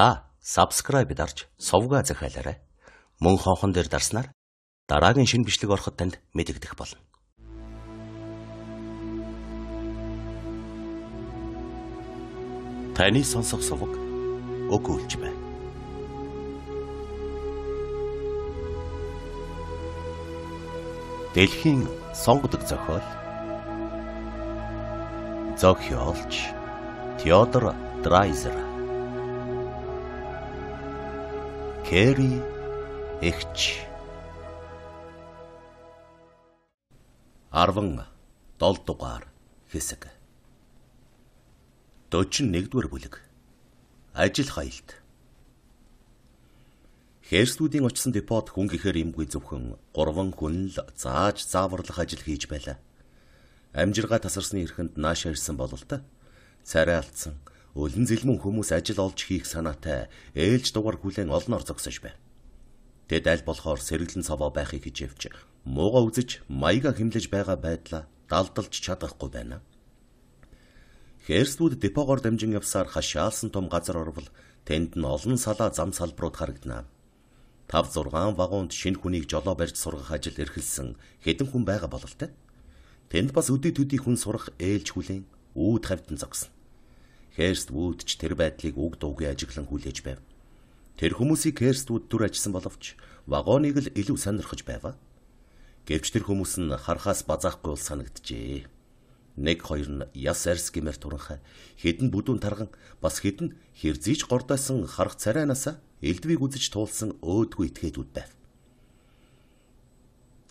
Та subscribe дарж совгаа захиалаарай. Мөн хонхон дээр дарснаар дараагийн шинэ бичлэг ороход танд мэдэгдэх болно. Таны сонсох сувг өг үлж байна. Дэлхийн сонгодог зохиол Зохиолч Теодор Драйзер Кэри эгч 17 дугаар хэсэг 41-р бүлэг Ажил хайлт Хэрслүүдийн очсон депот хүн гэхээр имгүй зөвхөн 3 хүн л зааж зааварлах ажил хийж байлаа. Амжиргаа тасарсны эрхэнд нааш ирсэн бололтой царай алдсан Өлөн зэлмэн хүмүүс ажил олж хийх санаатай ээлж дугаар хүлэн олноор зогсож байв. Тэд аль болохоор сэргэлэн цаваа байхыг хичээвч мууга үзэж маяга химлэж байгаа байдлаа далдалж чадахгүй байна. Хэрсдүүд депогоор дамжин явсаар хашаалсан том газар орвол тэнд нь олон салаа зам салбарууд харагданаа. 5 6 вагонд шинэ хүнийг жолоо барьж сургах ажил эрхэлсэн хэдэн хүн байгаа бололтой. Тэнд бас өдөө төдий хүн сурах ээлж хүлэн үүд хавьтан зогсон. Керствуд ч тэр байдлыг үг дуугүй ажиглан хүлээж байв. Тэр хүмүүсийг Керствуд түр ажилласан боловч вагоныг л илүү сонирхож байваа. Гэвч тэр хүмүүс нь харахаас базаахгүй бол санагджээ. Нэг хоёр нь яс арс гэмээр туранхай хідэн бүдүүн тарган бас хідэн хэрзийч гордойсон харах царайнасаа элдвийг үзэж туулсан өөдгүй итгээдүүд байв.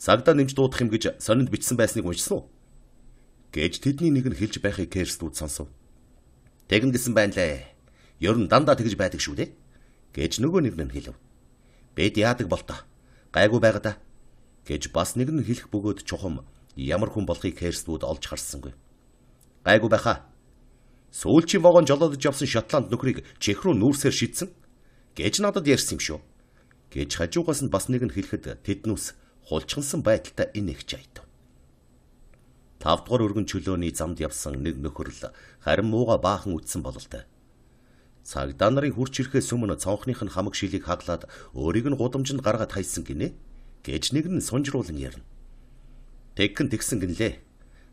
Цагдаа нэмж дуудах юм гэж сонинд бичсэн байсныг уншсан уу? гэж тэдний нэг нь хэлж байхыг Керстүүд сонсов. Тэгэн гэсэн байналаа. Ер нь дандаа тэгж байдаг шүү дээ. гэж нөгөө нэг нь хэлв. Бэд яадаг болтоо. Гайгүй байгаа да. гэж бас нэг нь хэлэх бөгөөд чухам ямар хүн болохыг Херстүүд олж харсангүй. Гайгүй байхаа. Сүүлчийн вагон жолоодж явсан Шотланд нөхрийг Чех рүү нүүрсээр шидсэн гэж надад ярьсан юм шүү. гэж хажуугаас нь бас нэг нь хэлэхэд тэднүүс хулчгансан байдалтай энэ их жайдав. 5 дугаар өргөн чөлөөний замд явсан нэг нөхөрл харин мууга баахан үдсэн бололтой. Цагдаа нарын хурч ирэхээс өмнө цонхных нь хамаг шилийг хаглаад өөрийг нь гудамжинд гаргаад хайсан гинэ гэж нэг нь сунжруулан ярина. Тэгхэн тэгсэн гинлээ.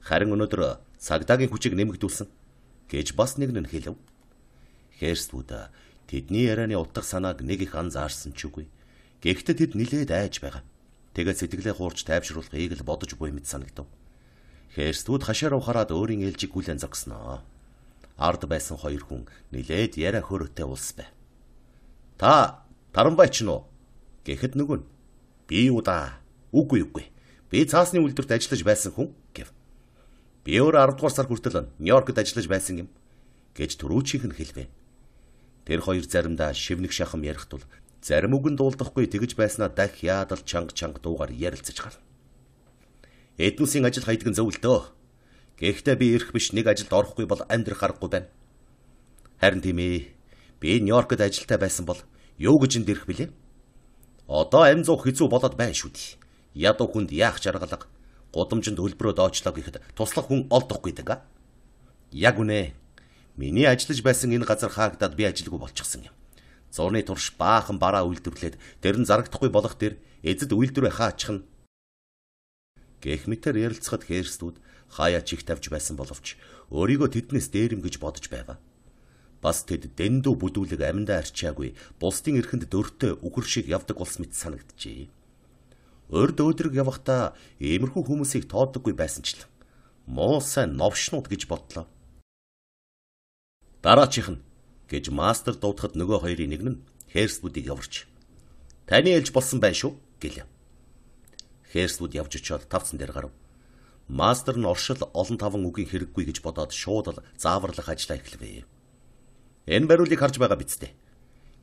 Харин өнөөдөр цагдаагийн хүчийг нэмэгдүүлсэн гэж бас нэг нь хэлв. Херствуд тэдний ярианы утга санааг нэг их анзаарсан ч үгүй. Гэхдээ тэд нилээд айж байгаа. Тэгээд сэтгэлээ хуурч тайвшруулахыг л бодож буй мэт санагдав. Херстүүд хашаар ухаараад өөрийн ээлжийг гүлэн загсноо. Ард байсан хоёр хүн нилээд яриа хөрөтэй улс бай. Та тарамбайч нь уу? гэхэд нөгөө нь би юу да? Үгүй үгүй. Би цаасны үйлдвэрт ажиллаж байсан хүн гэв. Би өөр 10 дугаар сар хүртэл Нью-Йоркт ажиллаж байсан юм гэж төрүүчийнх нь хэлвэ. Тэр хоёр заримдаа шивнэг шахам ярихтул зарим үгэн дуулдахгүй тэгж байснаа дахь яадал чанга чанга дуугаар ярилцаж гарна. Эднүсийн ажил хайдаг нь зөв л дөө. Гэхдээ би ирэх биш нэг ажилд орохгүй бол амьдрах аргагүй байна. Харин тийм ээ. Би Нью-Йоркт ажилтаа байсан бол юу гэж энд ирэх билээ? Одоо амь зуух хэцүү болоод байна шүү дээ. Ядуу хүнд яах жаргалга, гудамжинд хөлбрөө доочлоо гэхэд туслах хүн олдохгүй дага. Яг үнэ. Миний ажиллаж байсан энэ газар хаагдаад би ажилгүй болчихсон юм. Зурны турш баахан бараа үйлдвэрлээд тэр нь зарагдахгүй болох тэр эзэд үйлдвэрээ хаачих нь гэх мэтэр ярилцахад хээрстүүд хаяа чих тавьж байсан боловч өөрийгөө тэднээс дээрэм гэж бодож байв. Бас тэд дэндүү бүдүүлэг аминдаа арчаагүй булстын эрхэнд дөртөө үхэр шиг явдаг улс мэт санагджээ. Урд өөдрөг явахдаа иймэрхүү хүмүүсийг тооддоггүй байсанчлан муу сайн новшнууд гэж бодлоо. Дараачих нь гэж мастер дуудахад нөгөө хоёрын нэг нь хээрстүүдийг яварч таны ээлж болсон байна шүү гэлээ. Херслүүд явж очиод тавцан дээр гарав. Мастер нь оршил олон таван үгийн хэрэггүй гэж бодоод шууд л зааварлах ажлаа эхлэв. Энэ бариулыг харж байгаа биз дээ.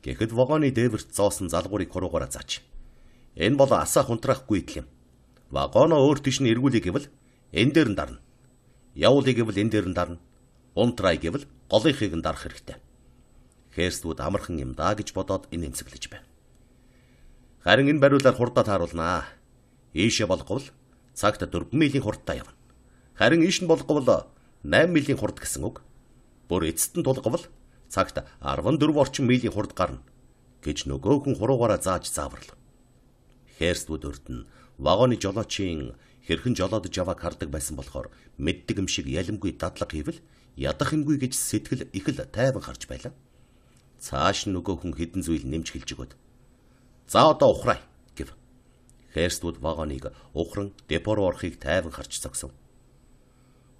Гэхдээ вагоны дээвэрт зоосон залгуурыг хуруугаараа заач. Энэ бол асаа хунтраахгүй идэл юм. Вагоноо өөр тийш нь эргүүлээ гэвэл энэ дээр нь дарна. Явуулъя гэвэл энэ дээр нь дарна. Унтрай гэвэл голынхыг нь дарах хэрэгтэй. Херслүүд амархан юм даа гэж бодоод энэ эмсэглэж байна. Харин энэ бариулаар хурдаа тааруулнаа. Ийшээ болговол цагт 4 милийн хурдтай явна. Харин ийш нь болговол 8 милийн хурд гэсэн үг. Бүр эцэст нь тулговол цагт 14 орчим милийн хурд гарна гэж нөгөө хүн хуруугаараа зааж зааварлаа. Херствуд өрд нь вагоны жолоочийн хэрхэн жолоодж яваг хардаг байсан болохоор мэддэг юм шиг ялимгүй дадлаг хийвэл ядах юмгүй гэж сэтгэл их л тайван гарч байлаа. Цааш нөгөө хүн хідэн зүйл нэмж хэлж өгöd. За одоо ухраа Херствуд вагоныг ухран депо руу орохыг тайван харж зогсов.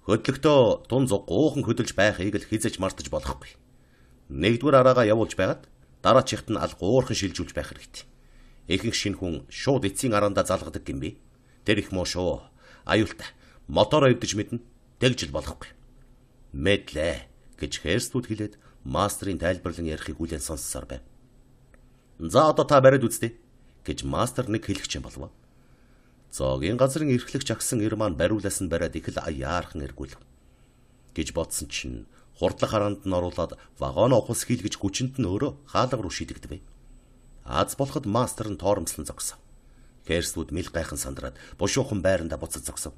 Хөдлөктөө тун зуг гуухан хөдөлж байхыг л хизэж мартаж болохгүй. Нэгдүгээр араагаа явуулж байгаад дараачихт нь алга уурхан шилжүүлж байх хэрэгтэй. Ихэнх шинэ хүн шууд эцсийн араандаа залгадаг юм би. Тэр их муу шүү. Аюултай. Мотороо өвдөж мэднэ. Тэгжил болохгүй. Мэдлээ гэж Херствуд хэлээд мастрын тайлбарлан ярихыг үлэн сонссоор байв. За одоо та бариад үзтээ гэж мастер нэг хэлэх юм болов. Зоогийн газрын эрхлэгч агсан ир маань бариулаас нь бариад их л аяархан эргүүлв. гэж бодсон чинь хурдлах харанд нь оруулаад вагон ухас хийлгэж хүчинд нь өөрөө хаалга руу шидэгдэв. Аз болоход мастер нь тоормслон зогсов. Хэрсүүд мэл гайхан сандраад бушуухан байранда буцаж зогсов.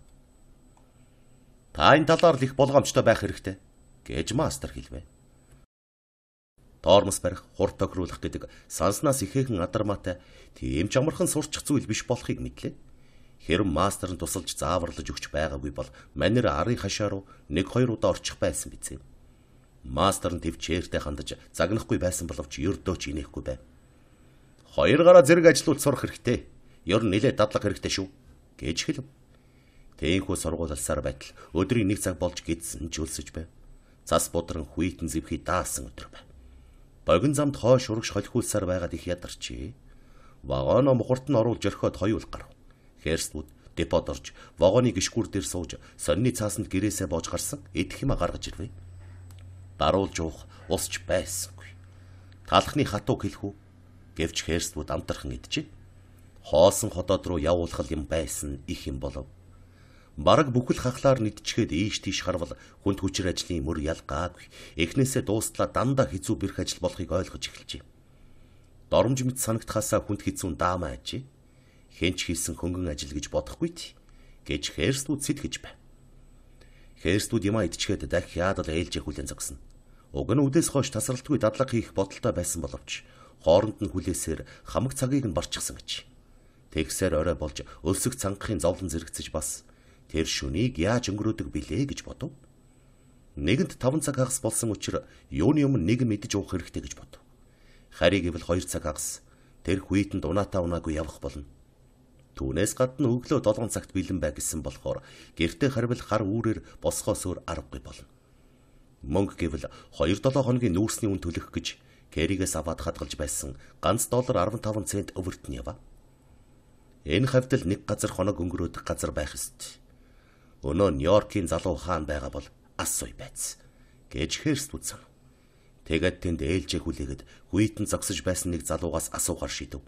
Та энэ талаар л их болгоомжтой байх хэрэгтэй гэж мастер хэлвэ. Тормос барих, хур тохируулах гэдэг санснаас ихээхэн адармаатай тийм ч амархан сурчих зүйл биш болохыг мэдлээ. Хэрэв мастер нь тусалж зааварлаж өгч байгаагүй бол манер арын хашаа руу нэг хоёр удаа орчих байсан биз. Мастер нь төвчээртэй хандаж загнахгүй байсан боловч ердөөч инехгүй байв. Хоёр гараа зэрэг ажилуулж сурах хэрэгтэй. Ер нь нэлээд дадлаг хэрэгтэй шүү гэж хэлв. Тээнхүү сургуулсаар байтал өдрийн нэг цаг болж гидсэн ч өлсөж байв. Цас будран хүйтэн зевхий даасан өдөр байв богино замд хоо шурагш холхиулсаар байгаад их ядарчээ. Вагоно мухарт нь оруулж орхиод хоёул гарв. Херствуд депод орж вагоны гişгүүр дээр сууж сонины цаасанд гэрээсээ боож гарсан идэх юм гаргаж ирвэ. Даруулж уух усч байсангүй. Талхны хатуу хэлхүү гэвч Херствуд амтархан идэжээ. Хоосон хотод руу явуулах юм байсан их юм болов. Бараг бүхэл хахлаар нэтчгээд ийш тийш харвал хүнд хүчээр ажлын мөр ялгаагүй. Эхнээсээ дуустлаа дандаа хизүү бэрх ажил болохыг ойлгож эхэлжээ. Доромж мэд санагдхаасаа хүнд хизүүн даамаа ажээ. Хэнч хийсэн хөнгөн ажил гэж бодохгүй тий. гэж хэрстүүд сэтгэж байв. Хэрстүүд ямаа идчгээд дахь яадал ээлжээ хүлэн загсна. Уг нь үдээс хойш тасралтгүй дадлаг хийх бодолтой байсан боловч хооронд нь хүлээсээр хамаг цагийг нь борчихсон гэж. Тэгсээр орой болж өлсөг цангахын зовлон зэрэгцэж бас тэр шүнийг яаж өнгөрөөдөг билээ гэж бодов. Нэгэнт 5 цаг хагас болсон учраас юуны юм нэг мэдж уух хэрэгтэй гэж бодов. Харин гэвэл 2 цаг хагас тэр хүйтэн дунаатаа унаагүй явах болно. Түүнээс гадна өглөө 7 цагт бэлэн бай гэсэн болохоор гэртээ харвал хар үүрээр босхоос өөр аргагүй болно. Мөнгө гэвэл 2-7 хоногийн нүүрсний үн төлөх гэж Кэригээс аваад хадгалж байсан ганц доллар 15 цент өвөрт нь яваа. Энэ хавтал нэг газар хоног өнгөрөөдөх газар байх ёстой. Өнөө Нью-Йоркийн залуу хаан байгаа бол ас суй байц гэж хэрст үзсэн. Тэгээд тэнд ээлжээ хүлээгээд хүйтэн зогсож байсан нэг залуугаас асуухаар шийдэв.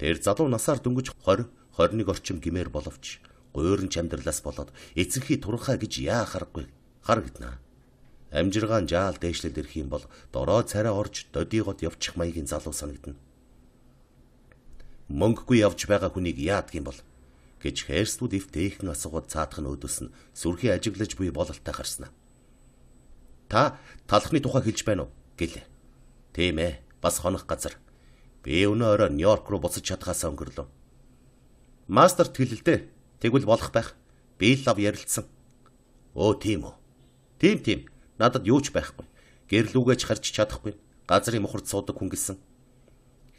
Тэр залуу насаар дөнгөж 20 21 орчим гимээр боловч гуйрн чамдралаас болоод эцэнхий турхаа гэж яа харахгүй харагдана. Амжиргаан жаал дээшлэл ирэх юм бол дороо царай орж додигод явчих маягийн залуу санагдана. Мөнгөгүй явж байгаа хүнийг яадгийн бол гэж хайрстууд эв дээхэн асуугаад цаадах нь өөдөөс нь сүрхий ажиглаж буй бололтой гарснаа. Та талхны тухай хэлж байна уу? гэлээ. Тийм ээ, бас хонох газар. Би өнөө орой Нью-Йорк руу буцаж чадхаасаа өнгөрлөө. Мастер тгэлэлдэ. Тэгвэл болох байх. Би лав ярилцсан. Өө тийм үү. Тийм тийм. Надад юу ч байхгүй. Гэрлүүгээ ч харж чадахгүй. Газрын мухард суудаг хүн гэлсэн.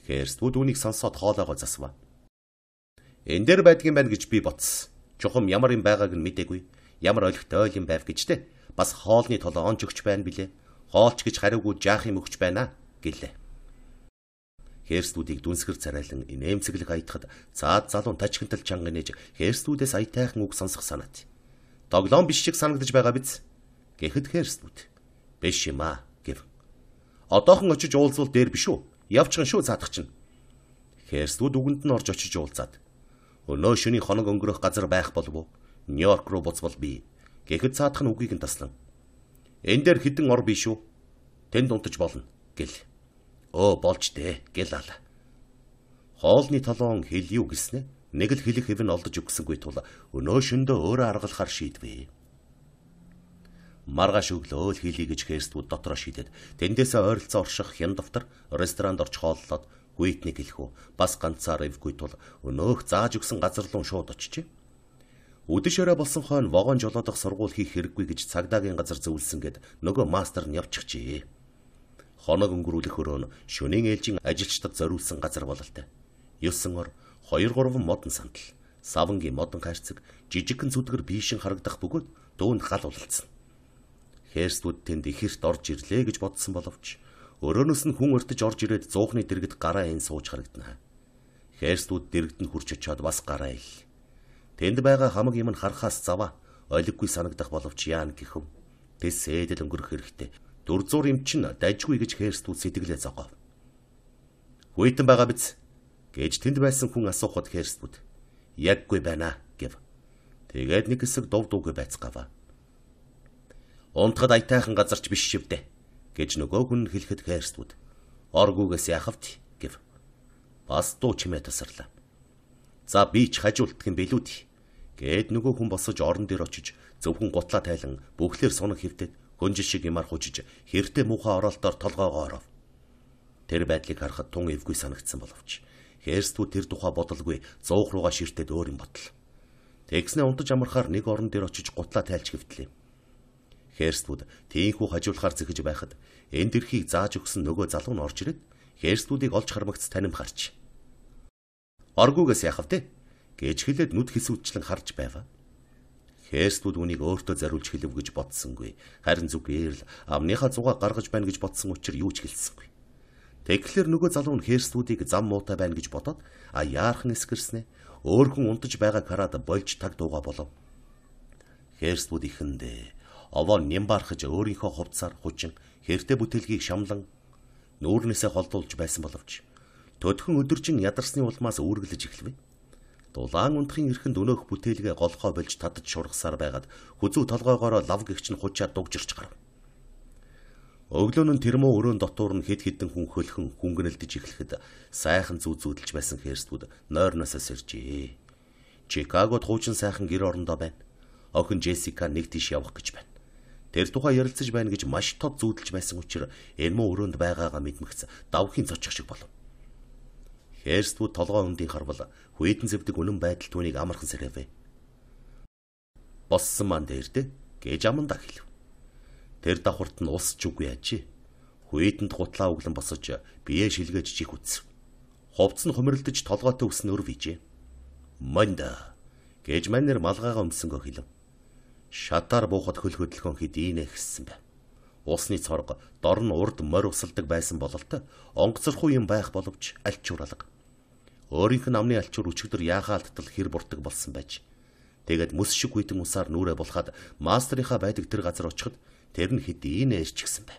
Хэрствүүд үнийг сонсоод хоолоогоо засваа. Эн дээр байдгийн байна гэж би бодсон. Чухам ямар юм байгааг нь мэдээгүй. Ямар олигт ойл юм байв гэж те. Бас хоолны толоо онж өгч байна билээ. Хоолч гэж хариугүй жаах юм өгч байна гэлээ. Хэрстүүдийг дүнсгэр царайлан инээмцэглэг аятахад цаад залуу тажигтал чанга нээж хэрстүүдээс аятайхан үг сонсох санаат. Тоглоом биш шиг санагдаж байгаа биз? Гэхэд хэрстүүд. Биш юм аа гэв. Одоохон очиж уулзвал дээр биш үү? Явчихын шүү заадах чинь. Хэрстүүд үгэнд нь орж очиж уулзаад Өнөө шөнийн хоног өнгөрөх газар байх болов уу? Нью-Йорк руу буцвал би гэхэд цаадах нь үгийг нь таслан. Эн дээр хідэн ор биш үү? Тэнд унтаж болно гэл. Өө болж дээ гэл ал. Хоолны толон хэлью гэснэ. Нэг л хэлэх хэв нь олдож өгсөнгүй тул өнөө шөндөө өөрөө аргалахаар шийдвээ. Маргааш өглөө л хийлье гэж Херствуд дотроо шийдэд тэндээсээ ойролцоо орших хян доктор ресторанд орж хооллоод Гүйтний гэлхүү бас ганцаар эвгүй тул өнөөх зааж өгсөн газар руу шууд очижээ. Өдөш өрөө болсон хойно вогон жолоодох сургууль хийх хэрэггүй гэж цагдаагийн газар зөвлөсөн гэд нөгөө мастер нь явчихжээ. Хоног өнгөрүүлэх өрөөнд шөнийн ээлжийн ажилчдад зориулсан газар бололтой. 9 ор 2 3 модон сандал, савангийн модон хайрцаг, жижигхэн зүдгэр бийшин харагдах бөгөөд дөөнд гал уулцсан. Херстүүд тэнд ихэрт орж ирлээ гэж бодсон боловч Өрөөнөөс нь хүн өртөж орж ирээд зуухны дэргэд гараа ин сууж харагдана. Херстүүд дэргэд нь хурч очоод бас гараа ил. Тэнд байгаа хамаг юм нь харахаас заваа олиггүй санагдах боловч яан гэхэв. Тэс сээдэл өнгөрөх хэрэгтэй. Дүр зур юм чинь дажгүй гэж херстүүд сэтгэлээ зогоов. Хүйтэн байгаа биз гэж тэнд байсан хүн асуухад херстүүд яггүй байна гэв. Тэгээд нэг хэсэг дув дуугүй байцгаава. Унтахад айтайхан газарч биш шивдэ гэж нөгөө хүн хэлэхэд хайрсдвуд. Оргүйгээс яхавт гэв. Бас дуу чимээ тасарлаа. За би ч хажуултг юм билүү дээ. Гээд нөгөө хүн босож орон дээр очиж зөвхөн гутлаа тайлан бүхлээр сунаг хөвдөд гүнжил шиг ямар хужиж хертэй муухай оролтоор толгоогоо оров. Тэр байдлыг харахад тун эвгүй санагдсан боловч Херстүү тэр тухай бодолгүй зуух руугаа ширтээд өөр юм ботлоо. Тэгснэ унтаж амархаар нэг орон дээр очиж гутлаа тайлж хөвтлээ. Херствуд тийхүү хажуулахаар зэхэж байхад энд эрхийг зааж өгсөн нөгөө залуу нь орж ирээд Херствуудыг олж хармагц танин гарч. Оргуугаас яхав те гэж хэлээд нүд хэсүүчлэн харж байваа. Херствуд үнийг өөртөө зариулж хэлв гэж бодсонгүй. Харин зүгээр л амныхаа зугаа гаргаж байна гэж бодсон учраас юу ч хэлсэнгүй. Тэгэхээр нөгөө залуу нь херстүүдийг зам муутай байна гэж бодоод а яархан эсгэрснэ. Өөр хүн унтаж байгаа карад болж таг дууга болов. Херстүүд ихэндээ овоо нямбархаж өөрийнхөө хувцсаар хучин хэрэгтэй бүтээлгийг шамлан нүүрнээсээ холдуулж байсан боловч төдхөн өдөржин ядарсны улмаас үүргэлж эхлэв. Дулаан унтхын эрхэнд өнөөх бүтээлгээ голхоо болж татж шургасаар байгаад хүзүү толгоогоороо лав гихч нь хучаад дугжирч гарав. Өглөө нь тэрмөө өрөөнд дотор нь хэд хэдэн хүн хөлхөн хүнгэнэлдэж эхлэхэд сайхан зүү зүүдэлж байсан хэрсдүүд нойрноосоо сэржээ. Чикагод хуучин сайхан гэр орондоо байна. Охин Джессика нэг тийш явах гэж байна. Тэр тухай ярилцаж байна гэж маш тод зүүдэлж байсан учраас энэмо өрөөнд байгаагаа мэдмэгц давхийн цочих шиг болов. Херствуд толгоо өндийн харвал хүйтэн зэвдэг үнэн байдал түүнийг амархан сэрэвэ. Боссон маань дээрдэ гэж аманда хэлв. Тэр давхурт нь ус ч үгүй ажээ. Хүйтэнд гутлаа өглөн босож бие шилгэж чих үтсв. Ховц нь хомролдож толгоотой өснөр вижээ. Манда гэж манер малгайгаа өмсөнгөө хэлв шатаар буухад хөл хөдөлгөөн хэд ийнэ гиссэн бэ. Усны цорго дор нь урд морь усалдаг байсан бололтой онгоцорхуу юм байх боловч альчууралга. Өөрийнх нь амны альчуур өчигдөр яахаалтдтал хэр буртаг болсон байж. Тэгээд мөс шиг хүйтэн усаар нүрэ булхаад мастерынхаа байдаг тэр газар очиход тэр нь хэд ийнэ ирчихсэн бэ.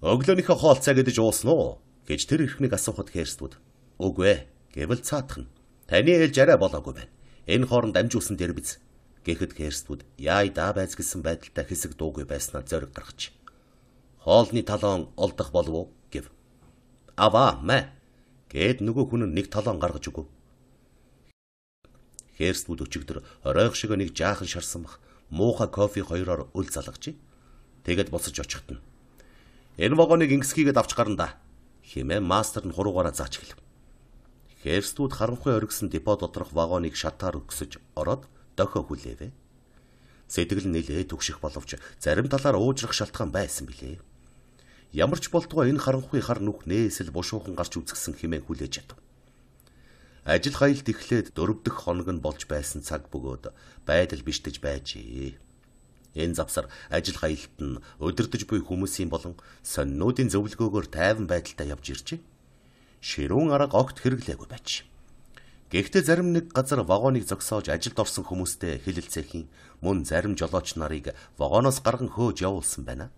Өглөөнийхөө хоолцаа гэдэж уусан уу? гэж тэр ихнийг асуухад хээрстүүд. Үгүй ээ гэвэл цаатах нь. Таны ээлж арай болоогүй байна. Энэ хооронд амжуулсан дээр биз Гэхэд Херствуд яай даа байцгэлсэн байдалтай хэсэг дуугүй байснаа зориг гаргаж хоолны талон олдох болов уу гэв. Аваа мэ гэд нөгөө хүн нэг талон гаргаж өгөв. Херствуд өчигдөр оройх шиг нэг жаахан шарсан бах муухай кофе хоёроор үл залгажээ. Тэгэд босож очихт нь. Энэ вагоныг ингэсгийгэд авч гарна да хэмээн мастер нь хуруугаараа заач эхлэв. Херстүүд харанхуй оргисон депо доторх вагоныг шатаар өгсөж ороод дохо хүлээвэ. Сэтгэл нэлээ төгших боловч зарим талаар уужрах шалтгаан байсан билээ. Ямар ч болтугай энэ харанхуй хар нүхнээ эсвэл бушуухан гарч үзгсэн хэмээн хүлээж ятв. Ажил хаялт эхлээд дөрөв дэх хоног нь болж байсан цаг бөгөөд байдал биштэж байжээ. Энэ завсар ажил хаялт нь өдөрдөж буй хүмүүсийн болон сонинуудын зөвлөгөөгөөр тайван байдалтай явж иржээ. Ширүүн арга огт хэрэглээгүй байж. Гэхдээ зарим нэг газар вагоныг зогсоож ажилд орсон хүмүүстэй хэлэлцээхийн мөн зарим жолооч нарыг вагоноос гарган хөөж явуулсан байна.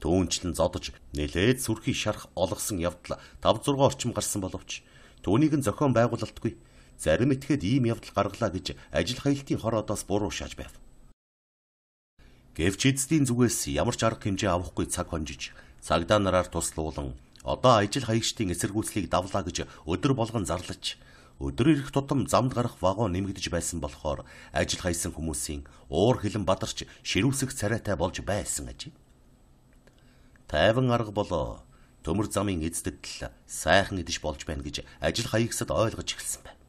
Түүнчлэн зодож нэлээд сүрхий шарах олгосон явдал 5-6 орчим гарсан боловч түүнийг нь зохион байгуулалтгүй зарим этгээд ийм явдал гаргалаа гэж ажил хаялтын хороодоос буруу шааж байв. Гэвч эцдийн зүгээс ямар ч арга хэмжээ авахгүй цаг хонжиж цагдаа нараар туслуулан одоо ажил хаягчдын эсэргүүцлийг давлаа гэж өдөр болгон зарлаж өдөр ирэх тутам замд гарах вагон нэмэгдэж байсан болохоор ажил хайсан хүмүүсийн уур хилэн бадарч ширүүсэх царайтай болж байсан ажээ. Тайван арга болоо төмөр замын эздэгдэл сайхан идэж болж байна гэж ажил хаягсад ойлгож эхэлсэн байна.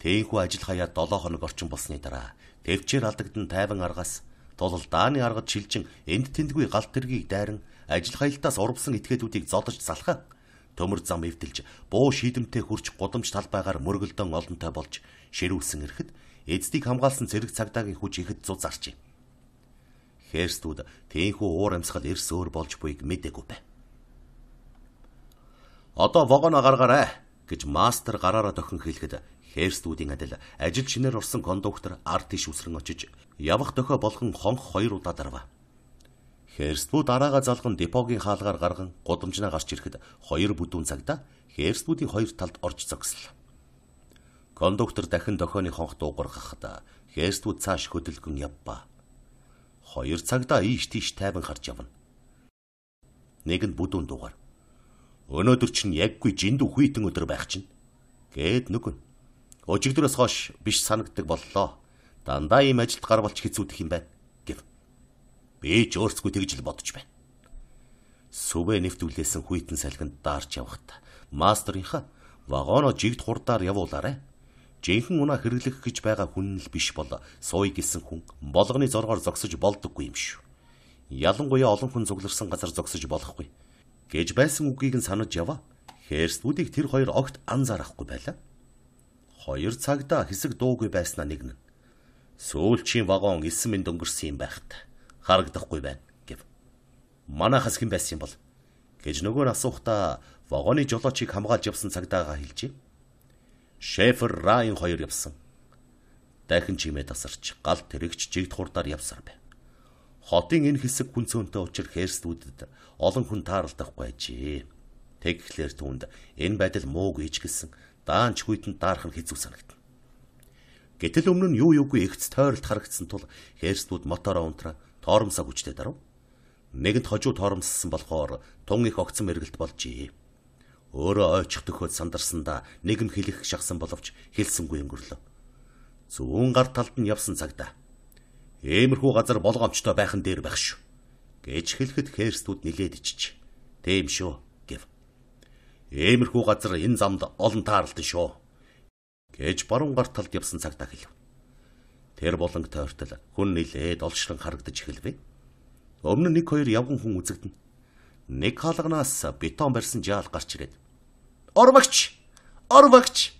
Тээнхүү ажил хаяа 7 хоног орчим болсны дараа төвчээр алдагдан тайван аргаас тулал дааны аргад шилжин энд тэндгүй галт тэргийг дайран ажил хаялтаас урвсан этгээдүүдийг зодож залхаа төмөр зам эвдэлж, буу шийдэмтэй хүрч гудамж талбайгаар мөргөлдөн олонтой болж ширүүлсэн эрэхэд эздийг хамгаалсан зэрэг цагдаагийн хүч ихэд зуд зарчээ. Херстүүд тэнхүү уур амьсгал эрс өөр болж буйг мэдээгүй байв. Одоо вогоно гаргаарай гэж мастер гараараа дохин хэлэхэд Херстүүдийн адил ажил шинээр орсон кондуктор арт иш үсрэн очиж явах дохио болгон хонх хоёр удаа дарваа. Херстбүү дараагаа залган депогийн хаалгаар гарган гудамжнаа гарч ирэхэд хоёр бүдүүн цагдаа Херстбүүдийн хоёр талд орж зогслоо. Кондуктор дахин дохооны хонх дуугаргахад Херстбүүд цааш хөдөлгөн явбаа. Хоёр цагдаа ийш тийш тайван гарч явна. Нэг нь бүдүүн дуугар. Өнөөдөр чинь яггүй жиндүү хүйтэн өдөр байх чинь гээд нөгөө. Өчигдөрөөс хойш биш санагддаг боллоо. Дандаа ийм ажилд гар болч хэцүүдэх юм байна. Би ч өөрсгүй тэгж л бодож байна. Сүвэ нэвтүүлсэн хүйтэн салхинд даарч явхад мастерынхаа вагоно жигд хурдаар явуулаарэ. Жинхэнэ унаа хэрэглэх гэж байгаа хүн л биш бол сууй гэсэн хүн болгоны зоргоор зогсож болдоггүй юм шүү. Ялангуяа олон хүн цугларсан газар зогсож болохгүй гэж байсан үгийг нь санаж яваа. Хэрсдүүдийг тэр хоёр огт анзаарахгүй байлаа. Хоёр цагта хэсэг дуугүй байснаа нэгнэн. Сүүлчийн вагон 9 минут өнгөрсөн юм байхад харагдахгүй байна гэв. Манайхас хэн байсан юм бол гэж нөгөө нь асуухдаа вагоны жолоочийг хамгаалж явсан цагдаагаа хэлжээ. Шефер Райн хоёр явсан. Дахин чимээ тасарч гал тэрэгч жигд хурдаар явсаар байв. Хотын энэ хэсэг хүн цөөнтэй учрах хэрсдүүдэд олон хүн тааралдахгүй ажээ. Тэгэхлээр түүнд энэ байдал мууг ээж гисэн даанч хүйтэн даарах нь хэцүү санагдана. Гэтэл өмнө нь юу юугүй эгц тойролт харагдсан тул хэрсдүүд мотороо унтраа хоромсоо хүчтэй дарав. Нэгэнт хожууд хоромссон болохоор тун их огцон мэргэлт болжээ. Өөрөө ойчих төхөөд сандарсандаа нэг юм хэлэх шахсан боловч хэлсэнгүй өнгөрлөө. Зүүн гар талд нь явсан цагта "Иймэрхүү газар болгоомжтой байхан дээр байх шүү" гэж хэлэхэд хээрстүүд нилээд ичиж. "Тэм шүү" гэв. "Иймэрхүү газар энэ замд олон тааралтай шүү" гэж баруун гар талд явсан цагта хэлв. Тэр болонг тойртол хүн нилээд олшлон харагдаж эхэлвэ. Өмнө нь нэг хоёр явган хүн үзэгдэнэ. Нэг хаалганаас бетон барьсан жаал гарч ирээд. Орвагч! Орвагч!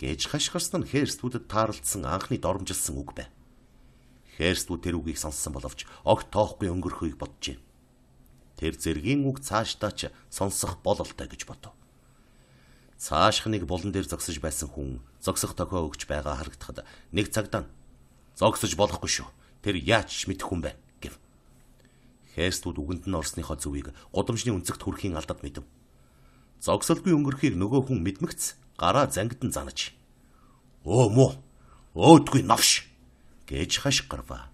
гэж хашгирсан херстүүдэд тааралдсан анхны доромжилсан үг байв. Херстүүд тэр үгийг сонссон боловч огт тоохгүй өнгөрөхийг бодож байна. Тэр зэргийн үг цаашдаа ч сонсох бололтой гэж бодов. Цаашх нэг булан дээр зогсож байсан хүн зогсох тохио өгч байгаа харагдахад нэг цагдаан Зогсож болохгүй шүү. Тэр яач мэдэх хүн байна гэв. Хестүүд үгэнд нь орсныхоо зүвийг гудамжны өнцөгт хөрхийн алдад мэдв. Зогсолгүй өнгөрөхийг нөгөө хүн мэдмэгц гараа зангидэн занаж. Өө мөө. Өөдгүй навш гэж хаш гарва.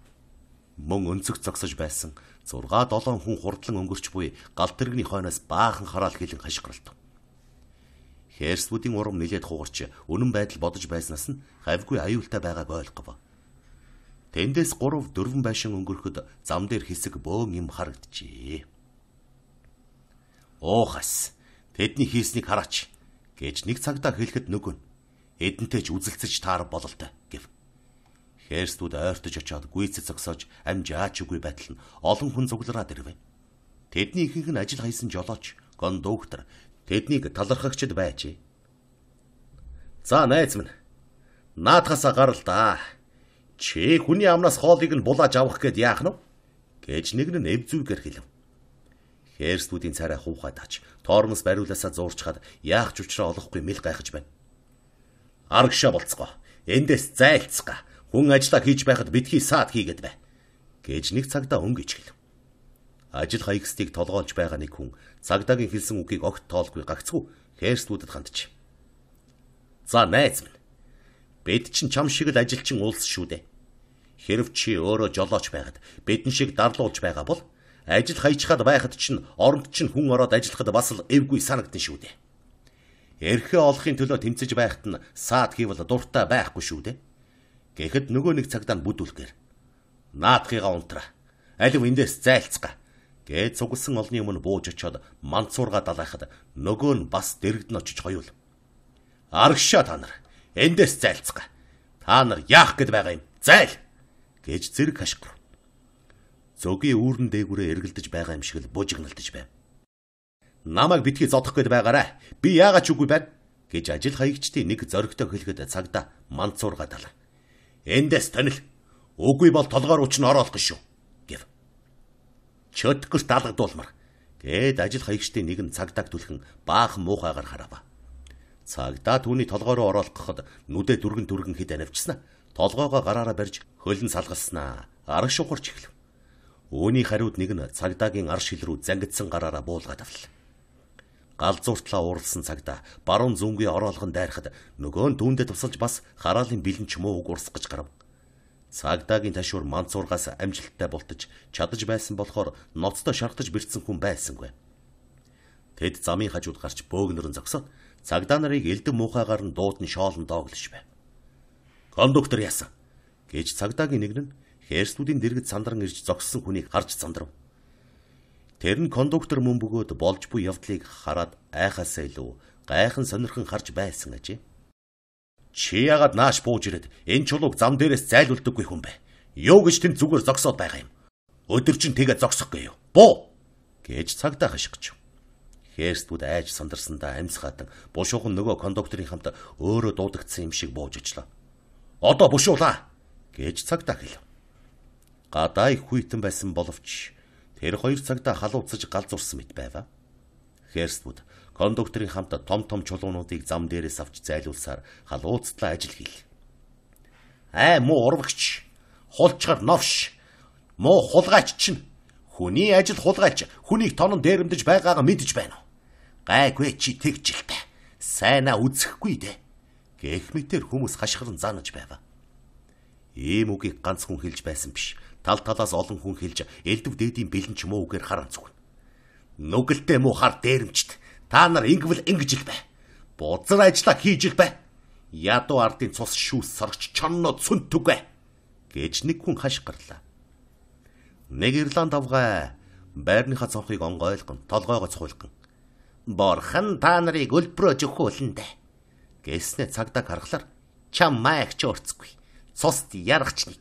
Мөн өнцөг зогсож байсан 6 7 хүн хурдлан өнгөрч буй гал тэрэгний хойноос баахан хараал хилэн хашгиралтав. Херсвүүдийн урам нилээд хугарч, үнэн байдал бодож байснаас нь хавьгүй аюултай байгааг ойлгов. Тэндээс 3 4 байшин өнгөрөхөд зам дээр хэсэг бөөн юм харагджээ. Оохас тэдний хийснийг хараач гэж нэг цагтаа хэлэхэд нөгөө эдэнтэй ч үзэлцэж таар бололтой гэв. Хэрстүүд ойртож очиод гүйцэд зогсоож амжаач үгүй байтал нь олон хүн цуглараад ирвэ. Тэдний ихэнх нь ажил хайсан жолооч, кондуктор тэднийг талархагчд байжээ. За найз минь наадхасаа гарал даа Чи хүний амнаас хоолыг нь булааж авах гээд яах нь гэж нэг нь эв зүйгээр хэлв. Хээрслүүдийн царай хуухай тач тоормос бариулаасаа зуурчхад яах ч учраа олохгүй мэл гайхаж байна. Арагшаа болцгоо. Эндээс зайлцгаа. Хүн ажиллаа хийж байхад битгий саад хийгээд бай. гэж нэг цагта өнгөж хэлв. Ажил хаягсдыг толгоолж байгаа нэг хүн цагдаагийн хэлсэн үгийг огт тоолгүй гагцгүй хээрслүүдэд хандчих. За найз минь. Бид чинь чам шиг л ажилчин уулс шүү дээ. Хэрв чи өөрөө жолооч байгаад бидэн шиг дарлуулж байгаа бол ажил хаячихад байхад чинь оронд чинь хүн ороод ажиллахад бас л эвгүй санагдсан шүү дээ. Эрхээ олохын төлөө тэмцэж байхад нь саад хийвэл дуртай байхгүй шүү дээ. Гэхдээ нөгөө нэг цагдаа бүдүүлгээр наадхыгаа унтраа. Алив эндээс зайлцгаа. Гээд цугсан олны өмнө бууж очиод манцуурга далайхад нөгөө нь бас дэрэгдэн очиж хоёул. Арагшаа та нар эндээс зайлцгаа. Та нар яах гээд байгаа юм? Зайл гэж зэрэг хашгирв. Зөгийн үүрэн дээгүүрээ эргэлдэж байгаа юм шиг л бужигналдаж байв. Намайг битгий зодох гээд байгаарэ. Би яагаад ч үгүй байна гэж ажил хаягчдын нэг зөрөгтэй хэлгээд цагдаа манцуурга талаа. Эндээс танил. Үгүй бол толгоор учн ороолох шүү гэв. Чөтгөрт алгадуулмар гээд ажил хаягчдын нэг нь цагдаа түлхэн баахан муухайгаар харава. Цагдаа түүний толгоороо ороолгоход нүдэ дүргэн дүргэн хит анивчсан толгоогоо гараараа барьж хөлн салгалснаа. Арга шухарч эхлэв. Үүний хариуд нэг нь цагдаагийн ар шил рүү зангидсан гараараа буулгаад авлаа. Гал зуртлаа уралсан цагдаа баруун зөнгийн ороолгон дайрахад нөгөө нь дүүндээ тусалж бас хараалын бэлэн ч муу уг урсах гэж гарав. Цагдаагийн ташуур манцуургаас амжилттай бултаж чадаж байсан болохоор ноцтой шаргатаж бэрцсэн хүн байсангүй. Тэд замын хажууд гарч бөөгнөрөн зогсоод цагдаа нарыг элдэн муухайгаар нь дууд нь шоолн дооглож байв. Кондуктор яасан? гэж цагдаагийн нэг нь хээрслүүдийн дэргэд сандран ирж зогссон хүнийг харж зандрав. Тэр нь кондуктор мөн бөгөөд болж буй явдлыг хараад айхаасаа илүү гайхан сонирхон харж байсан ажээ. Чи яагаад нааш бууж ирээд энэ чулууг зам дээрээс зайлуулдаггүй хүн бэ? Юу гэж тэнд зүгээр зогсоод байгаа юм? Өдөр чинь тэгээ зогсохгүй юу? Буу! гэж цагдаа хашигч. Хээрслүүд айж сандарсандаа амьсгаатан бушуухан нөгөө кондукторын хамт өөрөө дуудагдсан юм шиг бууж очлоо. Одоо бушуулаа гэж цагдаа хэлв. Гадаа их хүйтэн байсан боловч тэр хоёр цагдаа халууцж галз урсан мэт байваа. Херствуд кондукторын хамт том том чулуунуудыг зам дээрээс авч зайлуулсаар халууцтлаа ажил хийл. Аа э, муу урвагч, хулчгаар новш, муу хулгайч чинь Хүний ажил хулгайч хүнийг тонон дээрэмдэж байгаагаа мэдж байна уу? Гайгүй чи тэгжилтэй. Сайнаа үзэхгүй дээ гэх мэтэр хүмүүс хашгиран заанаж байв. Ийм үгийг ганц хүн хэлж байсан биш. Тал талаас олон хүн хэлж элдв дээдийн бэлэн ч муу үгээр харан зүгэн. Нүгэлтэй муу хар дээрэмчт. Та нар ингэвэл ингэж л бай. Бузар ажилла хийж л бай. Ядуу ардын цус шүүс сарч чонноо сүн түгэ гэж нэг хүн хашгирлаа. Нэг Ирланд авгаа байрныхаа цонхыг онгойлгон толгойгоо цохиулган. Борхан та нарыг өлбрөөж өгөх үлэндэ гэснээ цагдаа гаргалаар чам маягч өрцгүй. Цус ярахчник.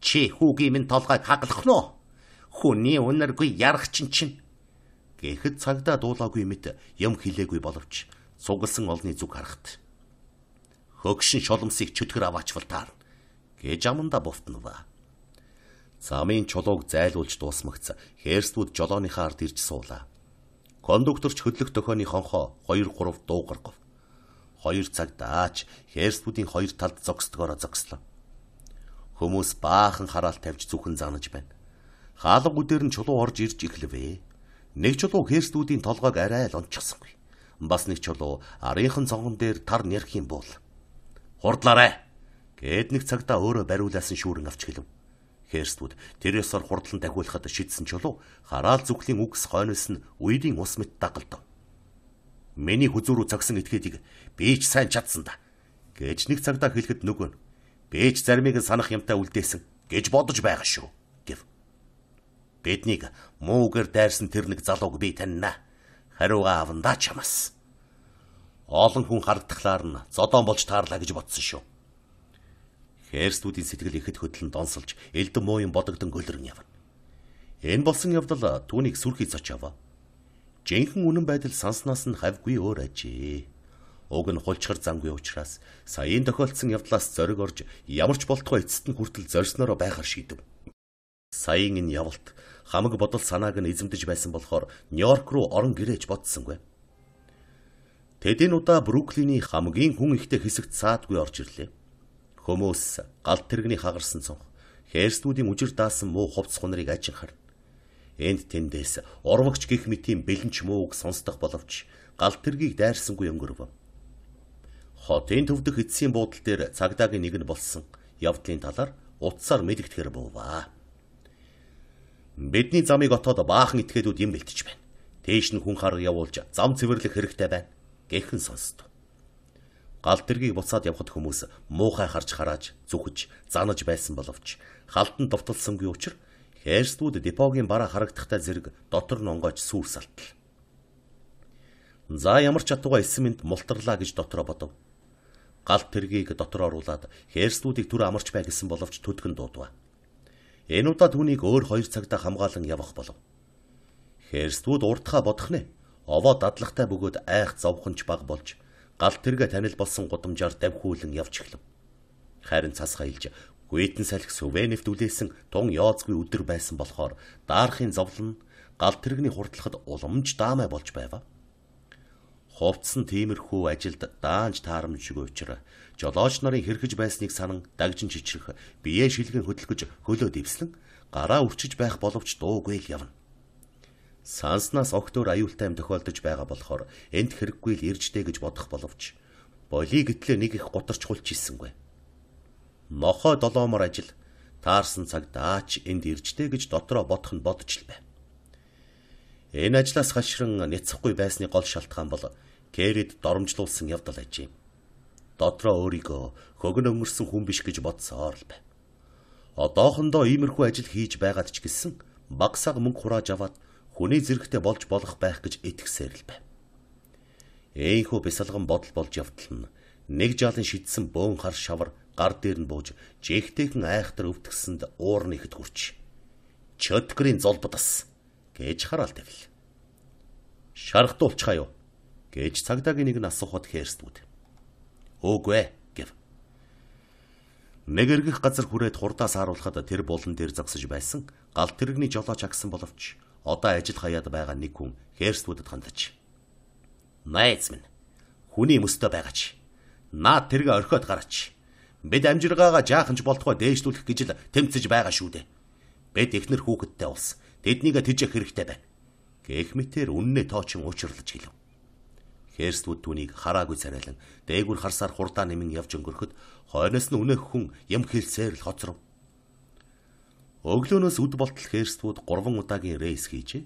Чи хүүгийн минь толгойг хаглах нь Хүний үнэргүй ярахчин чинь. Гэхэд цагдаа дуулаагүй мэт юм хэлээгүй боловч цугласан олны зүг харахт. Хөгшин шоломсыг чөтгөр аваачвалтаар гэж аманда буфтнова. Замын чулууг зайлуулж дуусмагц херстүүд жолооныхаа ард ирж суулаа. Кондукторч хөдлөх дохионы хонхоо 2 3 дуу гаргав. 2 цаг даач Херсбудийн хоёр талд зогсдгоороо зогслоо. Хүмүүс баахан хараал тавьж зүхэн занаж байна. Хаалга үдээр нь чулуу орж ирж эхлэвэ. Нэг чулуу Херсбудийн толгойг арай л онцгсонгүй. Бас нэг чулуу арийнхын цонгон дээр тар нэрх юм бол. Хурдлаарэ гэд нэг цагта өөрөө бариулаасан шүүрэн авч гэлв. Херствуд тэр ёсоор хурдлан тахиулахад шийдсэн чулуу хараал зүхлийн үгс хойноос нь үеийн ус мэт дагалдав. Миний хүзүүрүү цагсан этгээдийг би ч сайн чадсан да. гэж нэг цагтаа хэлэхэд нөгөө нь бэж зармыг нь санах юмтай үлдээсэн гэж бодож байгаа шүү гэв. Биднийг муугэр дайрсан тэр нэг залууг би таньна. Хариугаа авандаа чамаас. Олон хүн хардтахлаар нь зодоон болж таарлаа гэж бодсон шүү. Херстүүдийн сэтгэл ихэд хөдлөн донсолж элдэн муу юм бодогдон гөлрөн явна. Энэ болсон явдал түүнийг сүрхий цочово. Жинхэнэ үнэн байдал санснаас нь хавьгүй өөр ажээ. Уг нь хулчхар замгүй учраас саяын тохиолдсон явдлаас зориг орж ямар ч болтгой эцэст нь хүртэл зорснороо байхаар шийдэв. Саяын энэ явалт хамаг бодол санааг нь эзэмдэж байсан болохоор Нью-Йорк руу орон гэрээж бодсонгүй. Тэд энэ удаа Бруклиний хамгийн хүн ихтэй хэсэгт цаадгүй орж ирлээ. Хүмүүс гал тэрэгний хагарсан цонх, хээрснүүдийн үжир даасан муу хувцс хунарыг ажинхар Энд тэндээс урвагч гих мэтийн бэлэнч мөөг сонсдох боловч гал тэргийг дайрсангүй өнгөрөв. Хотын төвдөх эцсийн буудал дээр цагдаагийн нэг нь болсон явдлын талаар утсаар мэдгэтгэр бууваа. Бидний замыг отоод баахан итгэдүүд юм бэлтэж байна. Тээш нь хүн харга явуулж зам цэвэрлэх хэрэгтэй байна гэхэн сонстов. Гал тэргийг буцаад явхад хүмүүс муухай харж харааж зүхэж занаж байсан боловч халтан довтолсонгүй учраас Херстүүд депогийн бараа харагдахтай зэрэг дотор нонгойч сүрс алтал. За ямар ч чатуга эсэмэнд мултарлаа гэж дотроо бодов. Галт тэргийг дотор оруулаад херстүүдийг түр амарч бай гэсэн боловч төдгөн дуудваа. Энэ удаа түүнийг өөр хоёр цагта хамгаалan явах болов. Херстүүд урдхаа бодох нэ. Овоо дадлахтай бөгөөд айх зовхонч баг болж галт тэргээ танил болсон гудамжаар давхиулan явж эхлэв. Харин цас хаилж Хүйтэн салхи сүвээ нэвтүүлсэн тун яоцгүй өдөр байсан болохоор даархын зовлон гал тэрэгний хурдлахад уламж даамай болж байв. Хувцсан тиймэрхүү ажилд даанч таарамжгүй учраа жолооч нарын хэрхэж байсныг санан дагжин чичрэх биеэ шилгэн хөдөлгөж хөлөө дэвслэн гараа үрчиж байх боловч дуугүй л явна. Санснаас октоор аюултай юм тохиолдож байгаа болохоор энд хэрэггүй л ирждэ гэж бодох боловч болиг гэтлээ нэг их гутарч хулж ийсэнгүй мохоо долоомор ажил таарсан цагдаач энд иржтэй гэж дотроо бодох нь бодч л байв. Энэ ажлаас хашран нэцэхгүй байсны гол шалтгаан бол Кэрэд доромжлуулсан явдал ажээ. Дотроо өөрийгөө хөгөн өнгөрсөн хүн биш гэж бодсоор л байв. Одоохондоо иймэрхүү ажил хийж байгаад ч гэсэн багсаг мөнгө хурааж аваад хүний зэрэгтэй болж болох байх гэж итгэсээр л байв. Эйхүү бясалган бодол болж явтал нь нэг жалын шидсэн бөөн хар шавар гар дээр нь бууж жихтэйхэн айхтар өвтгсэнд уурны ихэд хүрч чөтгөрийн золбодос гэж хараалт тавил. Шархтуулчихаа юу гэж цагдаагийн нэг нь асуухад хээрстүүд. Үгүй гэв. Мэгэргэх газар хүрээд хурдаас харуулхад тэр булан дээр загсаж байсан гал тэрэгний жолооч агсан боловч одоо ажил хаяад байгаа нэг хүн хээрстүүдэд хандаж. Найз минь хүний мөстөө байгаач. Наад тэргээ орхиод гараач Бид амжиргаагаа жаахан ч болтгой дээшлүүлэх гэж л тэмцэж байгаа шүү дээ. Бид эхнэр хүүхэдтэй улс. Тэднийг тэжээх хэрэгтэй байна. Гэх мэтэр үннээ тоочин уучрлаж хэлв. Херствуд түүнийг хараагүй царайлан дээгүр харсаар хурдаа нэмэн явж өнгөрөхөд хойноос нь өнөөх хүн юм хэлсээр л хоцров. Өглөөнөөс үд болтол Херствуд 3 удаагийн рейс хийжээ.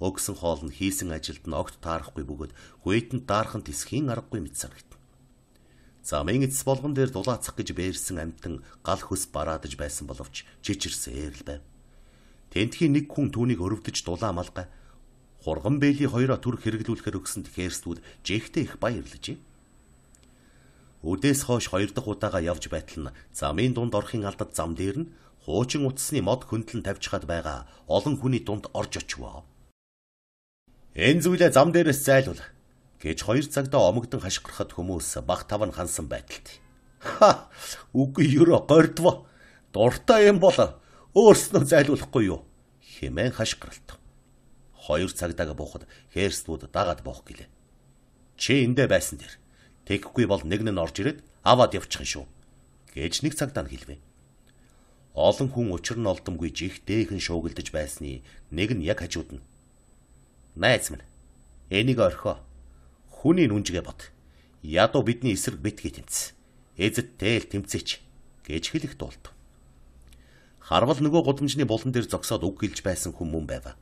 Өгсөн хоол нь хийсэн ажилд нь огт таарахгүй бөгөөд хүйтэн даарханд тисхийн аргагүй мэт санагт. Замын эцэс болгон дээр дулаацах гэж бээрсэн амтан гал хөс бараадж байсан боловч жижирсэн ээрл байв. Тэнтхийн нэг хүн түүнийг өрөвдөж дулаа малгай хурган бэйли хоёроо төр хэрэглүүлэхээр өгсөнд хээрстүүд жихтэй их баярлажээ. Өдөөс хойш хоёр дахь удаага явж байтал нь замын дунд орохын алдад зам дээр нь хуучин утасны мод хөндлөн тавьж хаад байгаа олон хүний дунд орж очив. Энэ зүйлээ зам дээрээс зайлуул. Гэж хоёр цагта омогдон хашгирахад хүмүүс баг тав нь хансан байдалд. Ха! Үгүй ерөө гордво. Дуртай юм бол өөрснөө зайлуулахгүй юу? хэмээн хашгиралт. Хоёр цагдаага буухад херстүүд дагаад буух гэлээ. Чи эндэ байсан дэр. Тэгхгүй бол нэг нь орж ирээд аваад явчихын шүү. гэж нэг цагдаа нь хэлвэ. Олон хүн учир нь олдомгүй жих дээхэн шуугилдэж байсны нэг нь яг хажууд нь. Найз минь энийг орхио Хүний нүнжгээ бод. Ядуу бидний эсрэг битгий тэмц. Эзэдтэй л тэмцээч гэж хэлэх дуулд. Харвал нөгөө гудамжны булан дээр зогсоод үг хэлж байсан хүмүүн байв.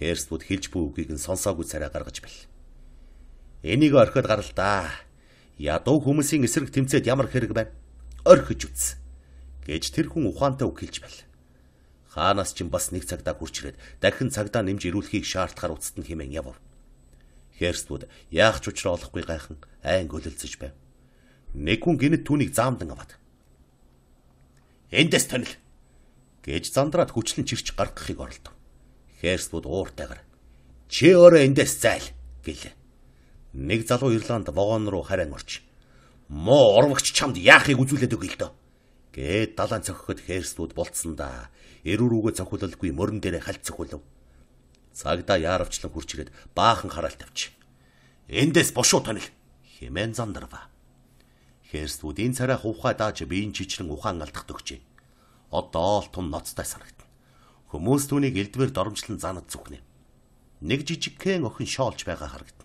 Херствуд хэлж буй үгийг нь сонсоогүй царай гаргаж бэл. Энийг орхиод гаралтаа. Ядуу хүмүүсийн эсрэг тэмцээд ямар хэрэг байна? Орхиж үз. гэж тэр хүн ухаантай үг хэлж бэл. Хаанаас ч бас нэг цагдаа хурчрээд дахин цагдаа нэмж ирүүлэхийг шаардахаар уцтан хэмээн явв. Херствуд яах ч учраа олохгүй гайхан айн гөлөлдөж байв. Нэг хүн гинэд түүнийг заамдан аваад "Эндээс тонил" гэж зандраад хүчлэн чирч гаргахыг оролдов. Херствуд ууртайгаар "Чи өөрөө эндээс зайл" гэлээ. Нэг залуу Ирланд вагон руу харин орч "Муу урвагч чамд яахыг үзүүлээд өгье л дөө" гээд далайн цохиход Херствуд болцсон да. Эрүүр рүүгээ цохиулалгүй мөрөн дээрээ хальт цохиулв Цагдаа яаравчлан хурж ирээд баахан хараалт авч. Эндээс бошуу тоног хэмээн зандарва. Херстүүд энэ царай хувхаа дааж биеийн жижигэн ухаан алдах төгчээ. Одоо ол тун ноцтой санагдна. Хүмүүс түүнийг элдвэр доромжлон занад зүхнэ. Нэг жижигхэн охин шоолж байгаа харагдана.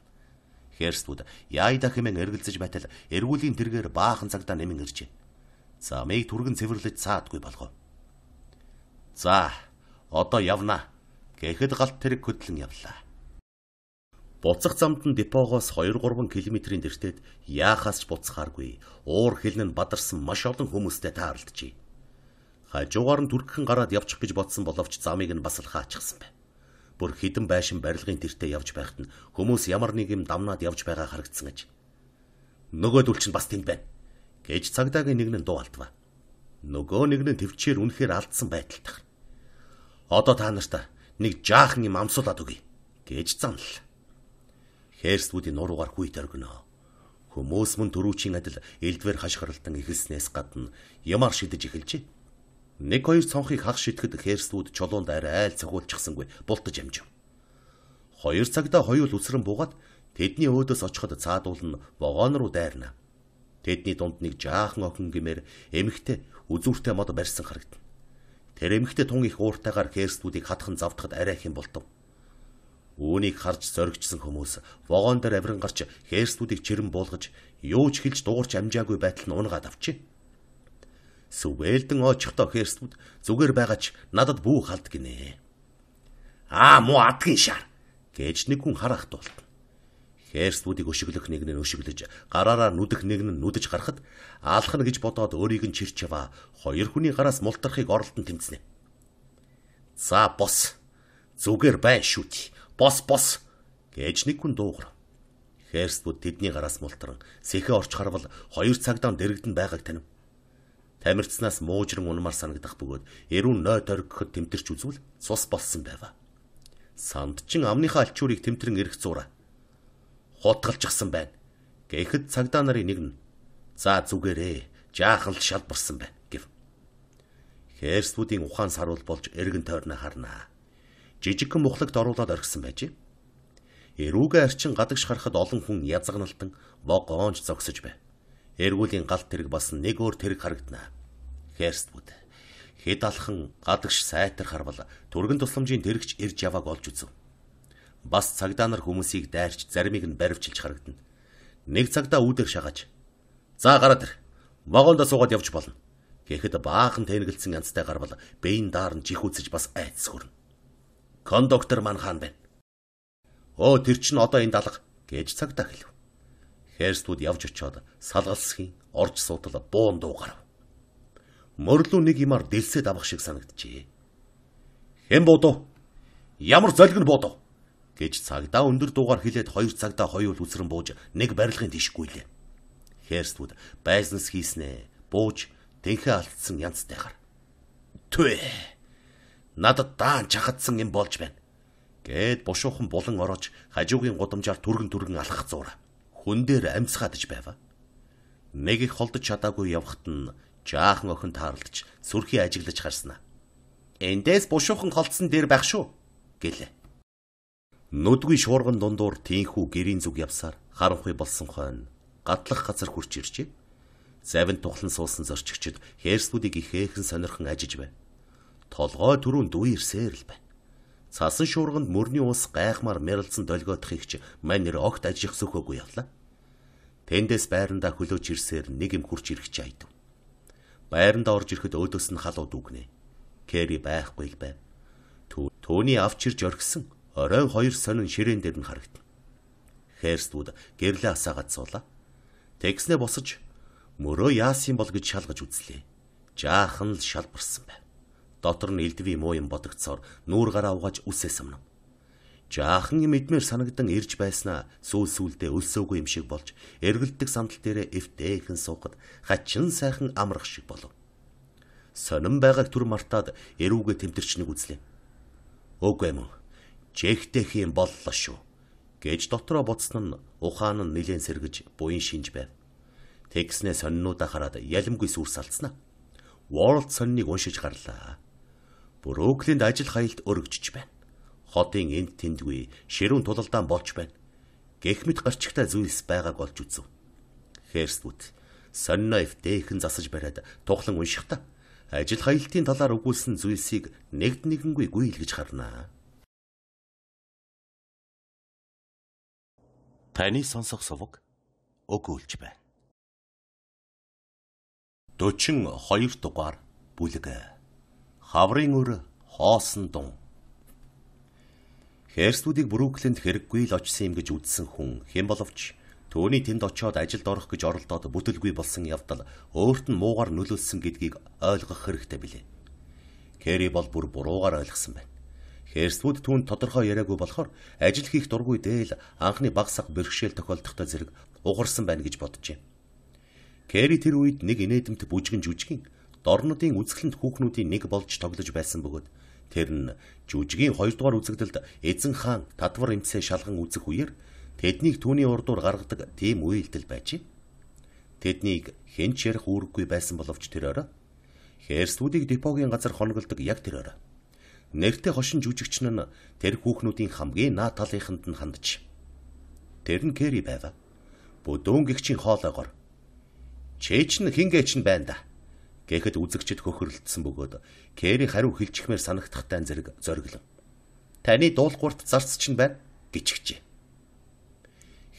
Херстүүд яайда хэмээн эргэлзэж байтал эргүүлийн тэргээр баахан цагдаа нэмэн иржээ. За мэй түргэн цэвэрлэж цаадгүй болгоо. За одоо явнаа гэхэд галт тэрэг хөдлөн явлаа. Буцах замд нь депогоос 2-3 км-ийн дэртэд яахаас ч буцхааргүй. Уур хилэн нь бадарсан маш олон хүмүүстэй тааралджээ. Хажуугаар нь түргхэн гараад явчих гэж бодсон боловч замыг нь бас л хаачихсан байна. Бүр хідэн байшин барилгын тэртээ явж байхад нь хүмүүс ямар нэг юм дамнаад явж байгаа харагдсан гэж. Нөгөөдөл чинь бас тэнд байна гэж цагдаагийн нэг нь дуу алдваа. Нөгөө нэг нь төвчээр үнэхээр алдсан байдал тах. Одоо та нартаа нэг жаахан юм амсуулаад өгье гэж занал. Херствүүдийн нуруугаар хүйт оргино. Хүмүүс мөн төрүүчийн адил элдвэр хашхиралтан эхэлснээс гадна ямар шидэж эхэлжээ. Нэг хоёр цонхыг хах шитгэд херствүүд чулуунд арай айл цохиулчихсангүй бултаж амжив. Хоёр цагда хоёул үсрэн буугаад тэдний өөдөөс очиход цаадуул нь вагон руу дайрна. Тэдний дунд нэг жаахан охин гимээр эмэгтэй үзүүртэй мод барьсан харагдана. Тэр эмэгтэй тун их ууртайгаар херстүүдийг хатхан завдахад арайх юм болтов. Үүнийг харж зоригчсан хүмүүс вагон дээр авиран гарч херстүүдийг чирэн буулгаж юу ч хэлж дуурч амжаагүй байтал нь унгаад авчи. Сүвэлдэн очихдоо херстүүд зүгээр байгаач надад бүү халд гинэ. Аа муу адгийн шаар гэж нэг хүн харахт болтон. Херсвүүдийг өшиглөх нэг нь өшиглөж, гараараа нүдэх нэг нь нүдэж гарахад аалхна гэж бодоод өөрийг нь чирчава. Хоёр хүний гараас мултрахыг оролдон тэмцэнэ. За бос. Зүгээр бай шүүч. Бос бос гэж нэг хүн дуугар. Херсвүүд тэдний гараас мултран сэхэ орч харвал хоёр цагдаан дэрэгдэн байгааг танив. Тамирцнаас муужран унмаар санагдах бөгөөд эрүүн ной төрөгөхөд тэмтэрч үзвэл цус болсон байваа. Санд чин амныхаа алчуурыг тэмтрэн эргэж зуураа хутгалчихсан байна. Гэхэд цагдаа нарын нэг нь "За зүгээрээ, жаахан л шалбарсан байна" гэв. Херствүүдийн ухаан саруул болж эргэн тойрноо харнаа. Жижигхэн мухлагт оруулаад орхисон байжээ. Эрүүгээ арчин гадагш харахад олон хүн язгналтан богоонж зогсож байв. Эргүүлийн галт тэрэг бас нэг өөр тэрэг харагданаа. Херствүүд хэд алхан гадагш сайтар харвал түргэн тусламжийн тэрэгч ирж явааг олж үзв бас цагдаа нар хүмүүсийг дайрч заримыг нь баривчилж харагдана. Нэг цагдаа үүдээр шагааж "За гараад ир. Вагонда суугаад явж болно." гэхэд баахан тэнэгэлсэн янзтай гарвал бэйн даар нь жих үзэж бас айц хөрнө. Кондуктор маань хаан байна. "Оо тэр чинь одоо энэ далга" гэж цагдаа хэлв. Хэрстүүд явж очиод салгалсхийн орж суутал буун дуу гарав. Мөрлөө нэг юмар дэлсэд авах шиг санагджээ. "Хэн буудав? Ямар зөлгөн буудав?" гэж цагдаа өндөр дуугаар хилээд хоёр цагдаа хоёул үсрэн бууж нэг барилгын тишгүй лээ. Херствуд байснес хийснэ. Бууж тэнхээ алдсан янзтайгаар. Төө. Надад даан чахацсан юм болж байна. Гээд бушуухан булан ороож хажуугийн гудамжаар түргэн түргэн алхах зуура. Хүн дээр амьсгаадж байваа. Нэг их холдож чадаагүй явхад нь жаахан охин тааралдж сүрхий ажиглаж харснаа. Эндээс бушуухан холдсон дэр байх шүү гэлээ. Нүдгүй шуурган дундуур тийхүү гэрийн зүг явсаар харанхуй болсон хойно гатлах газар хурч иржээ. Завин тухлан суусан зорчигчд хээрслүүдийг ихээхэн сонирхон ажиж байв. Толгой түрүүн дүү ирсээр л байв. Цасан шуурганд мөрний ус гайхмаар мэрэлцэн долгиотх ихч манер огт ажих сөхөөгүй явлаа. Тэндээс байрандаа хөлөөж ирсээр нэг юм хурч ирэх чи айдв. Байрандаа орж ирэхэд өөдөөс нь халууд үгнэ. Кэри байхгүй л байв. Түүний авчирж орхисон оройн хоёр сонин ширээн дээр нь харагдана. Херствуд гэрлээ асаагаад суулаа. Тэгснэ босож мөрөө яасан бол гэж шалгаж үзлээ. Жаахан л шалбарсан байв. Дотор нь элдви муу юм бодогцоор нүүр гараа угааж үсээ сумнав. Жаахан юм эдмээр санагдан ирж байснаа сүүл сүүлдээ өлсөөгүй юм шиг болж эргэлдэг сандал дээрээ эвтэйхэн суухад хачин сайхан амрах шиг болов. Сонин байгааг түр мартаад эрүүгээ тэмтэрчнийг үзлээ. Үгүй юм уу? Чехтэх юм боллоо шүү гэж дотроо буцсан нь ухаан нь нилээн сэргэж буян шинж байв. Тэгснээ сонинуудаа хараад ялимгүй сүрс алдснаа. World сонныг уншиж гарлаа. Бруклинд ажил хаялт өргөжж байна. Хотын энд тэндгүй ширүүн тулалдаан болж байна. Гехмит гарчигтай зүйлс байгааг олж үзв. Херствуд сонноо эвтэйхэн засаж бариад тухлан уншихта ажил хаялтын талаар өгүүлсэн зүйлсийг нэгд нэгэнгүй гүйлгэж гарнаа. Таны сонсох сувг өгүүлж байна. 42 дугаар бүлэг. Хаврын өр хоосон дун. Херстүүдийг Брүүкленд хэрэггүй л очсон юм гэж үзсэн хүн хэн боловч Төвний тэнд очиод ажилд орох гэж оролдоод бүтэлгүй болсон явдал өөрт нь муугар нөлөөлсөн гэдгийг ойлгох хэрэгтэй билээ. Кэри бол бүр буруугаар ойлгосон байна. Херсвуд түүнд тодорхой яриаггүй болохоор ажил хийх дургүй дээл анхны багсах бэрхшээл тохиолдохтой зэрэг угарсан байна гэж бодож байна. Кэри тэр үед нэг инээдэмт бүжгэн жүжигин дорнодын үндэслэнт хүүхнүүдийн нэг болж тоглож байсан бөгөөд тэр нь жүжигийн 2 дугаар үзэгдэлд эзэн хаан татвар эмцээ шалган үзэх үеэр тэднийг түүний урдуур гаргадаг тийм үеэлдэл байжээ. Тэднийг хэн ч ярих үүрэггүй байсан боловч тэр орой Херсвудыг депогийн газар хоноглодог яг тэр орой нэртэй хошин жүжигч нь тэр хүүхнүүдийн хамгийн наа талынханд нь хандж тэр нь Кэри байв. Бүдөөн гихчийн хоолойгоор "Чээч нь хингээч нь байна да." гэхэд үзэгчд хөхөрлөдсөн бөгөөд Кэри хариу хилчгмээр санагдахтай зэрэг зориглон. "Таны дуулуурт зарц чинь байна" гिचгчээ.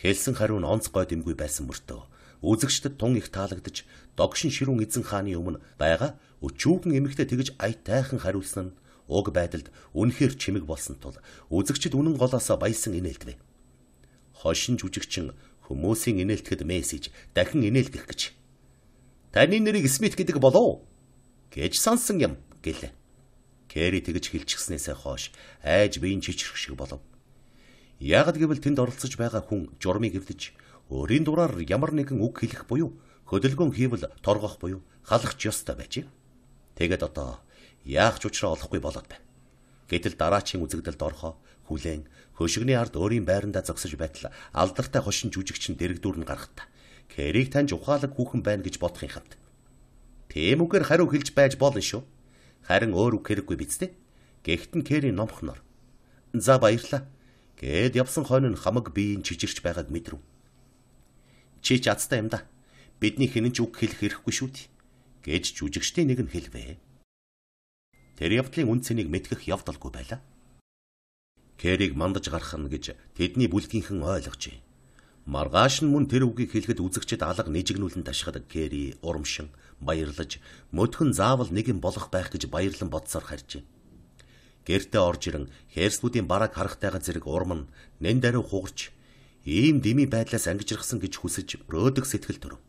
Хэлсэн хариу нь онцгой дэмгүй байсан мөртөө үзэгчдэд тун их таалагдж догшин ширүүн эзэн хааны өмнө байгаа өчүүхэн эмэгтэй тэгж ай тайхан хариулсан нь уг байдалд үнэхээр чимэг болсон тул үзэгчд үнэн голоосоо баясан инээлдэв. Хошин жүжигчин хүмүүсийн инээлтгэд мессеж дахин инээлгэх гэж. Таны нэрийг Смит гэдэг болов гэж сонсон юм гэлээ. Кэри тэгж хилчгснээсээ хойш айж биеийн чичрэх шиг болов. Яг гэвэл тэнд оролцож байгаа хүн журмыг эвдэж өөрийн дураар ямар нэгэн үг хэлэх буюу хөдөлгөөн хийвэл торгох буюу халахч ёстой байжээ. Тэгэд одоо яах ч учраа олохгүй болоод байна. Гэтэл дараачийн үзэгдэлд орхоо хүлэн хөшигний ард өөрийн байрандаа зогсож байтал алдартай хошин жүжигчин дэрэгдүүр нь гаргата. Кэрийг таньж ухаалаг хүүхэн байна гэж бодохын хавьд. Тийм үгээр хариу хэлж байж болно шүү. Харин өөр үг хэрэггүй биз дээ. Гэхдээ Кэрийн номхноор. За баярлаа. Гээд явсан хойно нь хамаг биеийн чижирч байгааг мэдрв. Чи ч азтай юм да. Бидний хинэнч үг хэлэх хэрэггүй шүү дээ. Гэж жүжигчдийн нэг нь хэлвээ тэр явдлын үн цэнийг мэдгэх явдалгүй байлаа. Кэрийг мандаж гарах нь гэж тэдний бүлгийнхэн ойлгожээ. Маргааш нь мөн тэр үгийг хэлэхэд үзэгчд алга нэжигнүүлэн ташхад Кэри урамшин баярлаж мөдхөн заавал нэгэн болох байх гэж баярлан бодсоор харжээ. Гэртэ орж ирэн херслүүдийн бараг харахтайгаа зэрэг урам нь нэн даруй хугарч ийм дими байдлаас ангижрахсан гэж хүсэж рөөдөг сэтгэл төрөв.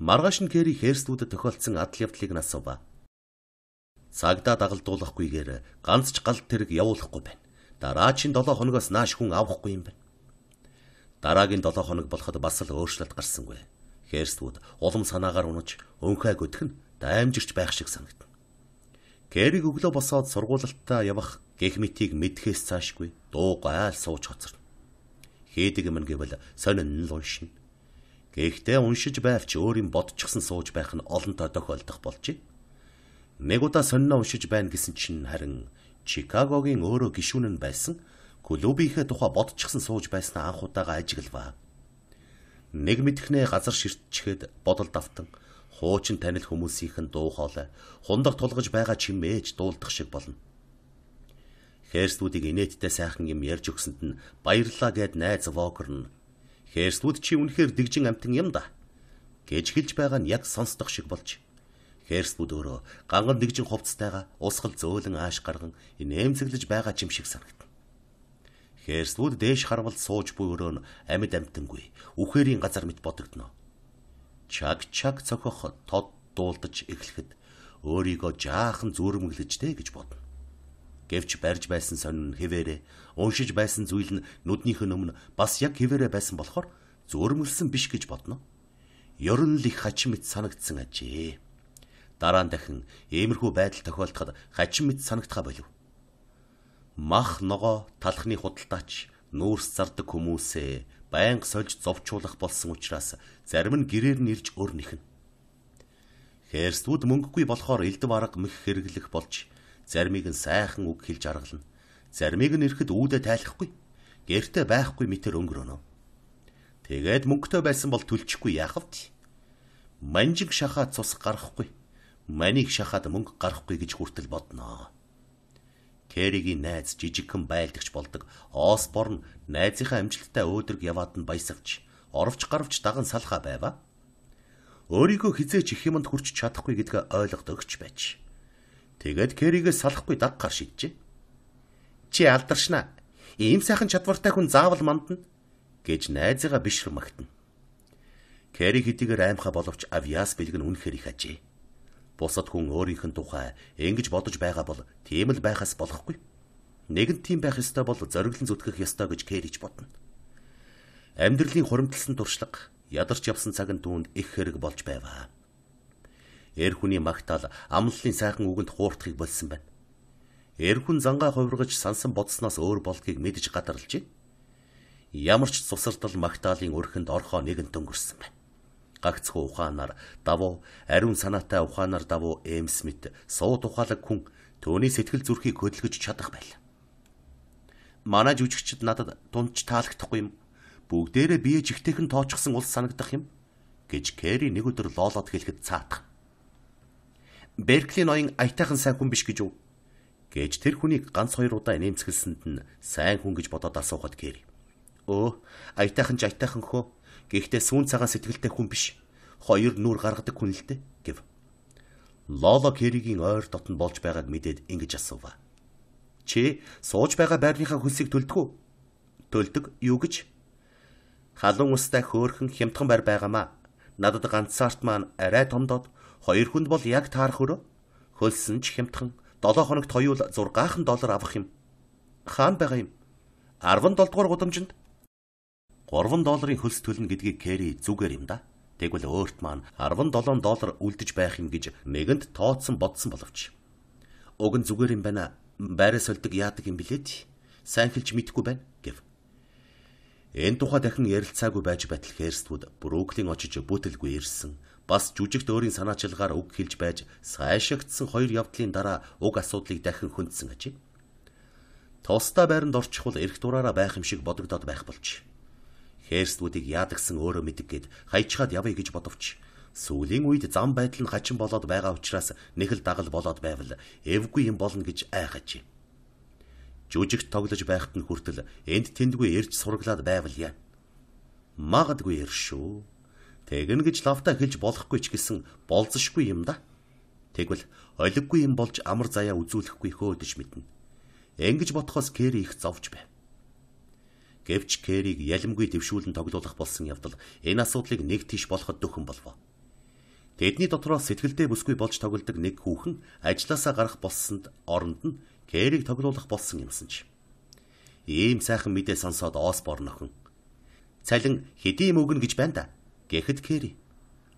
Маргааш нь Кэри херслүүдэд тохиолдсон адал явдлыг насуваа Цагдаа дагалдуулахгүйгээр ганц ч гал тэрэг явуулахгүй байна. Дараачийн 7 хоногоос нааш хүн авахгүй юм байна. Дараагийн 7 хоног болоход бас л өөрчлөлт гарсангүй. Херствуд улам санаагаар унаж өнхайг өтгөн даймжирч байх шиг санагдана. Гэрийг өглөө босоод сургуультай явах гэх мэтийг мэдхээс цаашгүй дуу гайл сууж хоцорно. Хийдэг юм гэвэл сонин л уншина. Гэхдээ уншиж байвч өөрийн бодчихсон сууж байх нь олонтаа тохиолдох болжээ нэг удаа сониноо уншиж байна гэсэн чинь харин Чикагогийн өөрөө гишүүн нь байсан клубийнхээ тухай бодчихсон сууж байснаа анх удаага ажиглав. Нэг мэдхнээ газар ширтчихэд бодол давтан хуучин танил хүмүүсийнхэн дуу хоолой хундаг тулгаж байгаа чимээж дуулдах шиг болно. Хэрслүүдийг инээдтэй сайхан юм ярьж өгсөнд нь баярлаа гэд найз Вокер нь "Хэрслүүд чи үнэхээр дэгжин амтан юм да" гэж хэлж байгаа нь яг сонсдох шиг болж Херсбуд өөрөө ганган нэгжин хувцастайгаа усгал зөөлөн ааш гарган инээмсэглэж байгаа ч юм шиг санагдана. Херсбуд дээш харвал сууж буй өрөө нь амьд амтангүй үхээрийн газар мэт бодогдно. Чаг чаг цохох тод дуулдаж эхлэхэд өөрийгөө жаахан зүрмэглэжтэй гэж бодно. Гэвч барьж байсан сонин хэвээрээ уншиж байсан зүйл нь нүднийх нь өмнө бас яг хэвээрээ байсан болохоор зүрмэлсэн биш гэж бодно. Ер нь л их хачим мэт санагдсан ажээ дараа нь дахин иймэрхүү байдал тохиолдоход хачин мэд санагдхаа болов. Мах ногоо талхны худалдаач нүүрс зардаг хүмүүсээ байнга сольж зовчуулах болсон учраас зарим нь гэрээр нь ирж өрнөхн. Хээрсүүд мөнгөгүй болохоор элдв арга мэх хэрэглэх болж зармийг нь сайхан үг хэлж аргална. Зармийг нь ирэхэд үүдэ тайлахгүй. Гэртэ байхгүй мэтэр өнгөрөнө. Тэгээд мөнгөтэй байсан бол төлчихгүй яах вэ? Манжиг шахаа цус гарахгүй Манийг шахаад мөнгө гарахгүй гэж хүртэл бодноо. Кэригийн найз жижигхэн байлдагч болдог Оосборн найзынхаа амжилттай өөдрөг яваад нь баясавч оровч гарвч даган салхаа байваа. Өөрийгөө хизээч их юмд хүрч чадахгүй гэдгээ ойлгод өгч байж. Тэгээд Кэригээс салахгүй даг гар шиджээ. Чи алдаршнаа. Ийм сайхан чадвартай хүн заавал мандна гэж найзыгаа бишрмагтана. Кэри хэдийгээр аймхаа боловч авиас бэлгэн үнэхээр их ажээ. Бусад хүн өөрийнх нь тухай ингэж бодож байгаа бол тийм л байхаас болохгүй. Нэг нь тийм байх ёстой бол зориглон зүтгэх ёстой гэж Кэрич бодно. Амьдралын хуримтлсан туршлага ядарч явсан цаг нь түүнд их хэрэг болж байваа. Эр хүний магтаал амлалын сайхан үгэнд хуурдахыг болсон байна. Эр хүн зангаа хувиргаж сансан бодсноос өөр болдгийг мэдж гадарлж байна. Ямар ч цусардал магтаалын өрхөнд орхоо нэгэн дөнгөрсөн байна гагцхан ухаанаар давуу ариун санаатай ухаанаар давуу Эм Смит сууд ухаалаг хүн түүний сэтгэл зүрхийг хөдөлгөж чадах байл. Манай жүжигчид надад тунч таалагдахгүй юм. Бүгдээрээ бие жигтэйхэн тоочсон улс санагдах юм гэж Кэри нэг өдөр лоолоод хэлэхэд цаатах. Беркли ноён аятайхан сайн хүн биш гэж үү? гэж тэр хүнийг ганц хоёр удаа нэмсгэлсэнд нь сайн хүн гэж бодоод асуухад Кэри. Өө, аятайхан ч аятайхан хөө Гэхдээ сүүн цагаан сэтгэлтэй хүн биш. Хоёр нүур гаргадаг хүн л дээ гэв. Лоло Керигийн ойр дотн болж байгааг мэдээд ингэж асуув. Чи сууж байгаа байрныхаа хөлсийг төлдөг үү? Төлдөг юу гэж? Халуун устай хөөрхөн хямдхан байр байгаамаа. Надад ганцаарт маань арай томдод хоёр хүнд бол яг таарах өрөө. Хөлсөн ч хямдхан 7 хоногт хоёул 6хан доллар авах юм. Хаан байгаа юм. 17 дугаар гудамжинд 3 долларын хөлс төлнө гэдгийг Кэри зүгээр юм да. Тэгвэл өөрт маань 17 доллар үлдэж байх юм гэж мэгэнд тооцсон бодсон боловч. Уг нь зүгээр юм байна. Байраа сольдог яадаг юм блээд. Сайн хэлж мэдэхгүй байна гэв. Энэ тухай дахин ярилцаагүй байж батал Херствуд Бруклин очиж бүтэлгүй ирсэн. Бас жүжигт өөрийн санаачилгаар үг хэлж байж сайшаагдсан хоёр явдлын дараа уг асуудлыг дахин хөндсөн ажээ. Тусдаа байранд орчихвол эрх дураараа байх юм шиг бодогдоод байх болчих. Херстүүдийг яадагсан өөрөө мэдэг гээд хаячихад явъя гэж бодовч сүүлийн үед зам байдал нь хачин болоод байгаа учраас нэг л дагал болоод байвал эвгүй юм болно гэж айхаж. Жүжигт тоглож байхад нь хүртэл энд тэндгүй ирж сураглаад байвал яа. Магадгүй иршүү. Тэгнэ гэж лавта хэлж болохгүй ч гэсэн болзошгүй юм да. Тэгвэл олиггүй юм болж амар заяа үзүүлэхгүй хөөдөж мэднэ. Ингэж бодхоос кэр их зовж байв гэвч Кэрийг ялимгүй дэвшүүлэн тоглуулах болсон явдал энэ асуудлыг нэг тийш болоход дөхөн болов. Тэдний дотроос сэтгэлдээ бүсгүй болж тоглодог нэг хүүхэн ажилласаа гарах болсонд оронд нь Кэрийг тоглуулах болсон юмсан ч. Ийм сайхан мэдээ сонсоод Осборн охин "Цалин хэдийн мөгнө гэж байна да" гэхэд Кэри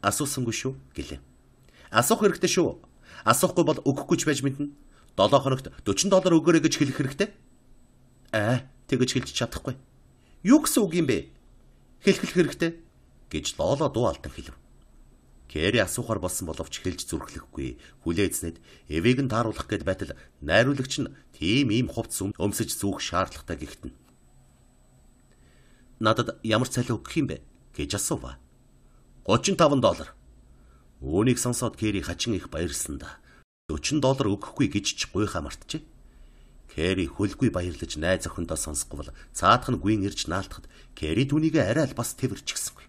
"Асуусангүй шүү" гэлээ. "Асуух хэрэгтэй шүү. Асуухгүй бол өгөхгүйч байж мэднэ. 7 хоногт 40 доллар өгөөрэй гэж хэлэх хэрэгтэй." Аа, э, тэгэж хэлж чадахгүй. Юу гэсэн үг юм бэ? Хэлхэлэх хэрэгтэй гэж лооло дуу алдан хэлв. Кэри асуухаар болсон боловч хэлж зүрхлэхгүй. Хүлээ эзнэд эвийг нь тааруулах гээд байтал найруулагч нь тийм ийм хувцс өмсөж зүүх шаардлагатай гихтэн. Надад ямар цалин өгөх юм бэ гэж асуув. 35 доллар. Үүнийг сонсоод Кэри хачин их баярлсан да. 40 доллар өгөхгүй гэж ч гуйхаа мартжээ. Кэри хөлгүй баярлаж найз охиндоо сонсгвол цаатах нь гүйн ирж наалтахад Кэри түүнийг арай л бас тэмэрчихсэнгүй.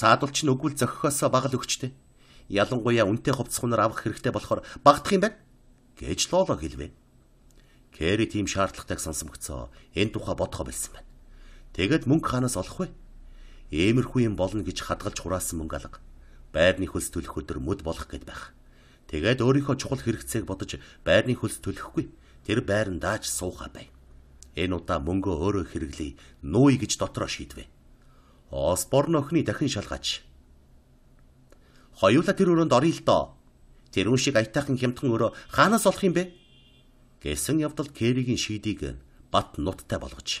Цаадуулч нь өгвөл зохихоосоо багал өгчтэй. Ялангуяа үнтэй хувцсахунаар авах хэрэгтэй болохоор багтах юм байна гэж лооло хэлвэ. Кэри тийм шаардлагатайг сонсон мөгцөө энэ тухай бодхо болсон байна. Тэгэд мөнгө ханаас олох вэ? Иймэрхүү юм болно гэж хадгалж хураасан мөнгө алга. Байрны хөлс төлөх өдөр мөд болох гээд байх. Тэгээд өөрийнхөө чухал хэрэгцээг бодож байрны хөлс төлөхгүй. Тэр байр нь дааж суугаа бай. Энэ удаа мөнгөө өөрөө хэрэглэе. Нууй гэж дотроо шийдвэ. Осборн охины дахин шалгаач. Хоёулаа тэр өрөөнд орё л доо. Тэр үн шиг аятайхан хямдхан өрөө хаанаас олох юм бэ? гэсэн явдал Кэригийн шийдийг бат нуттай болгож.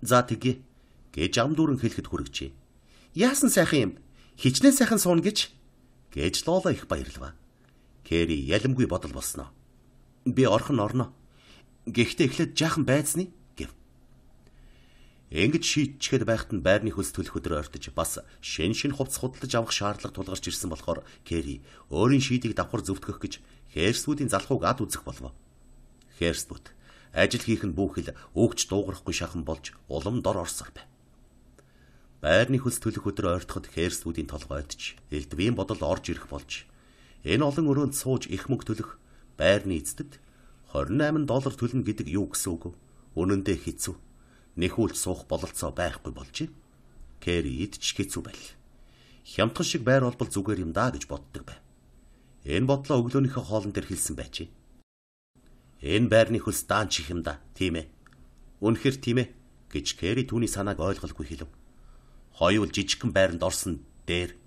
За тэгье гэж ам дүүрэн хэлэхэд хүрэгжээ. Яасан сайхан юм. Хичнээн сайхан суун гэж гэж Лола их баярлав. Кэри ялимгүй бодол болсноо. Би орхон орно. Гэхдээ эхлээд жаахан байцны гэв. Ингэж шийдчихэд байхад нь байрны хөлс төлөх өдөр ортож бас шин шин хувцас худалдаж авах шаардлага тулгарч ирсэн болохоор Кэри өөрийн шийдийг давхар зөвтгөх гэж Хэрсвүүдийн залхууг ад үзэх болов. Хэрсвүүд ажил хийх нь бүхэл өгч дуугарахгүй шахан болж улам дор орсоор байв. Байрны хөлс төлөх өдөр ойртоход Хэрсвүүдийн толгойдч элдвийн бодол орж ирэх болж Энэ олон өрөөнд сууж их мөнгө төлөх байрны эцэд 28 доллар төлнө гэдэг юу гэсэн үг вэ? Үнэндээ хэцүү. Нэхүүлж суух бололцоо байхгүй болж байна. Кэри идч хэцүү байл. Хямдхан шиг байр олбол зүгээр юм даа гэж боддог байв. Энэ бодлоо өглөөнийхөө хоолн дээр хэлсэн байжээ. Энэ байрны хөлс даанч их юм да, тийм ээ. Үнэхэр тийм ээ гэж Кэри түүний санааг ойлголгүй хэлв. Хоёул жижигхэн байранд орсон дээр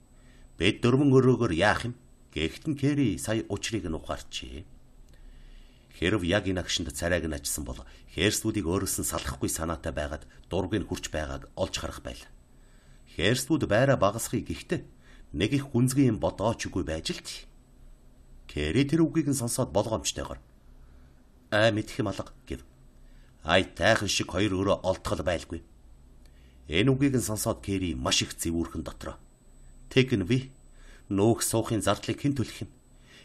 бид дөрвөн өрөөгөр яах юм? Гэхдээ Кэри сая учрыг нь ухаарчээ. Хэрв яг энэ агшинд царайг нь ачсан бол Хэрсвүүдийг өөрөөс нь салахгүй санаатай байгаад дургийг хурч байгааг олж харах байл. Хэрсвүүд байраа багасхыг гихтээ нэг их гүнзгий юм бодооч үгүй байж л тий. Кэри тэр үгийг нь сонсоод болгоомжтойгоор аа мэдэх юм алга гэв. Ай тайхан шиг хоёр өрөө олдгол байлгүй. Энэ үгийг нь сонсоод Кэри маш их зэвүүрхэн дотроо. Тэгнэ би нөөх суухын зардлыг хэн төлөх юм?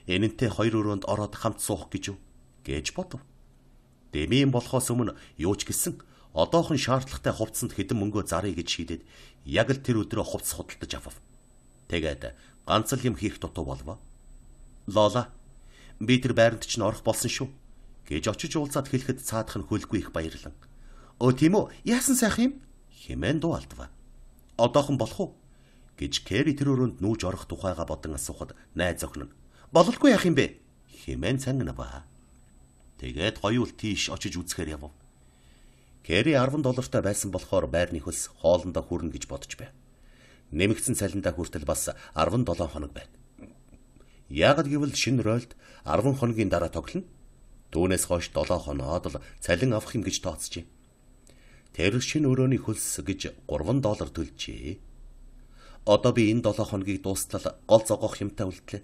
Энэнтэй хоёр өрөөнд ороод хамт суух гэж юу? гэж бодов. Дэмийн болохоос өмнө юу ч гисэн одоохон шаардлагатай хувцсанд хэдэн мөнгөө зарыг гэж шийдээд яг л тэр өдрөө хувцс худалдаж авав. Тэгээд ганц л юм хийх дутуу болвоо. Лола би тэр байранд чинь орох болсон шүү гэж очиж уулзаад хэлэхэд цаадах нь хөлгүй их баярлан. Өө тийм үү? Яасан сайх юм? хэмээн дуу алдваа. Одоохон болох уу? гэж Кэри тэр өрөөнд нүүж орох тухайга бодон асуухад найз охин нь "Бололгүй яах юм бэ?" хэмээн цангнава. Тэгээд хоёул тийш очиж үзэхээр явв. Кэри 10 доллартай байсан болохоор байрны хөлс хоолндоо хүрнэ гэж бодож байв. Нэмэгдсэн цалиндаа хүртэл бас 17 хоног байв. Ягд гэвэл шинэ ройлд 10 хоногийн дараа тоглоно. Түүнээс хойш 7 хоноод л цалин авах юм гэж тооцжээ. Тэр шинэ өрөөний хөлс гэж 3 доллар төлжээ. Одоо би энэ 7 хоногийг дуустал гол зогоох юмтай үлдлээ.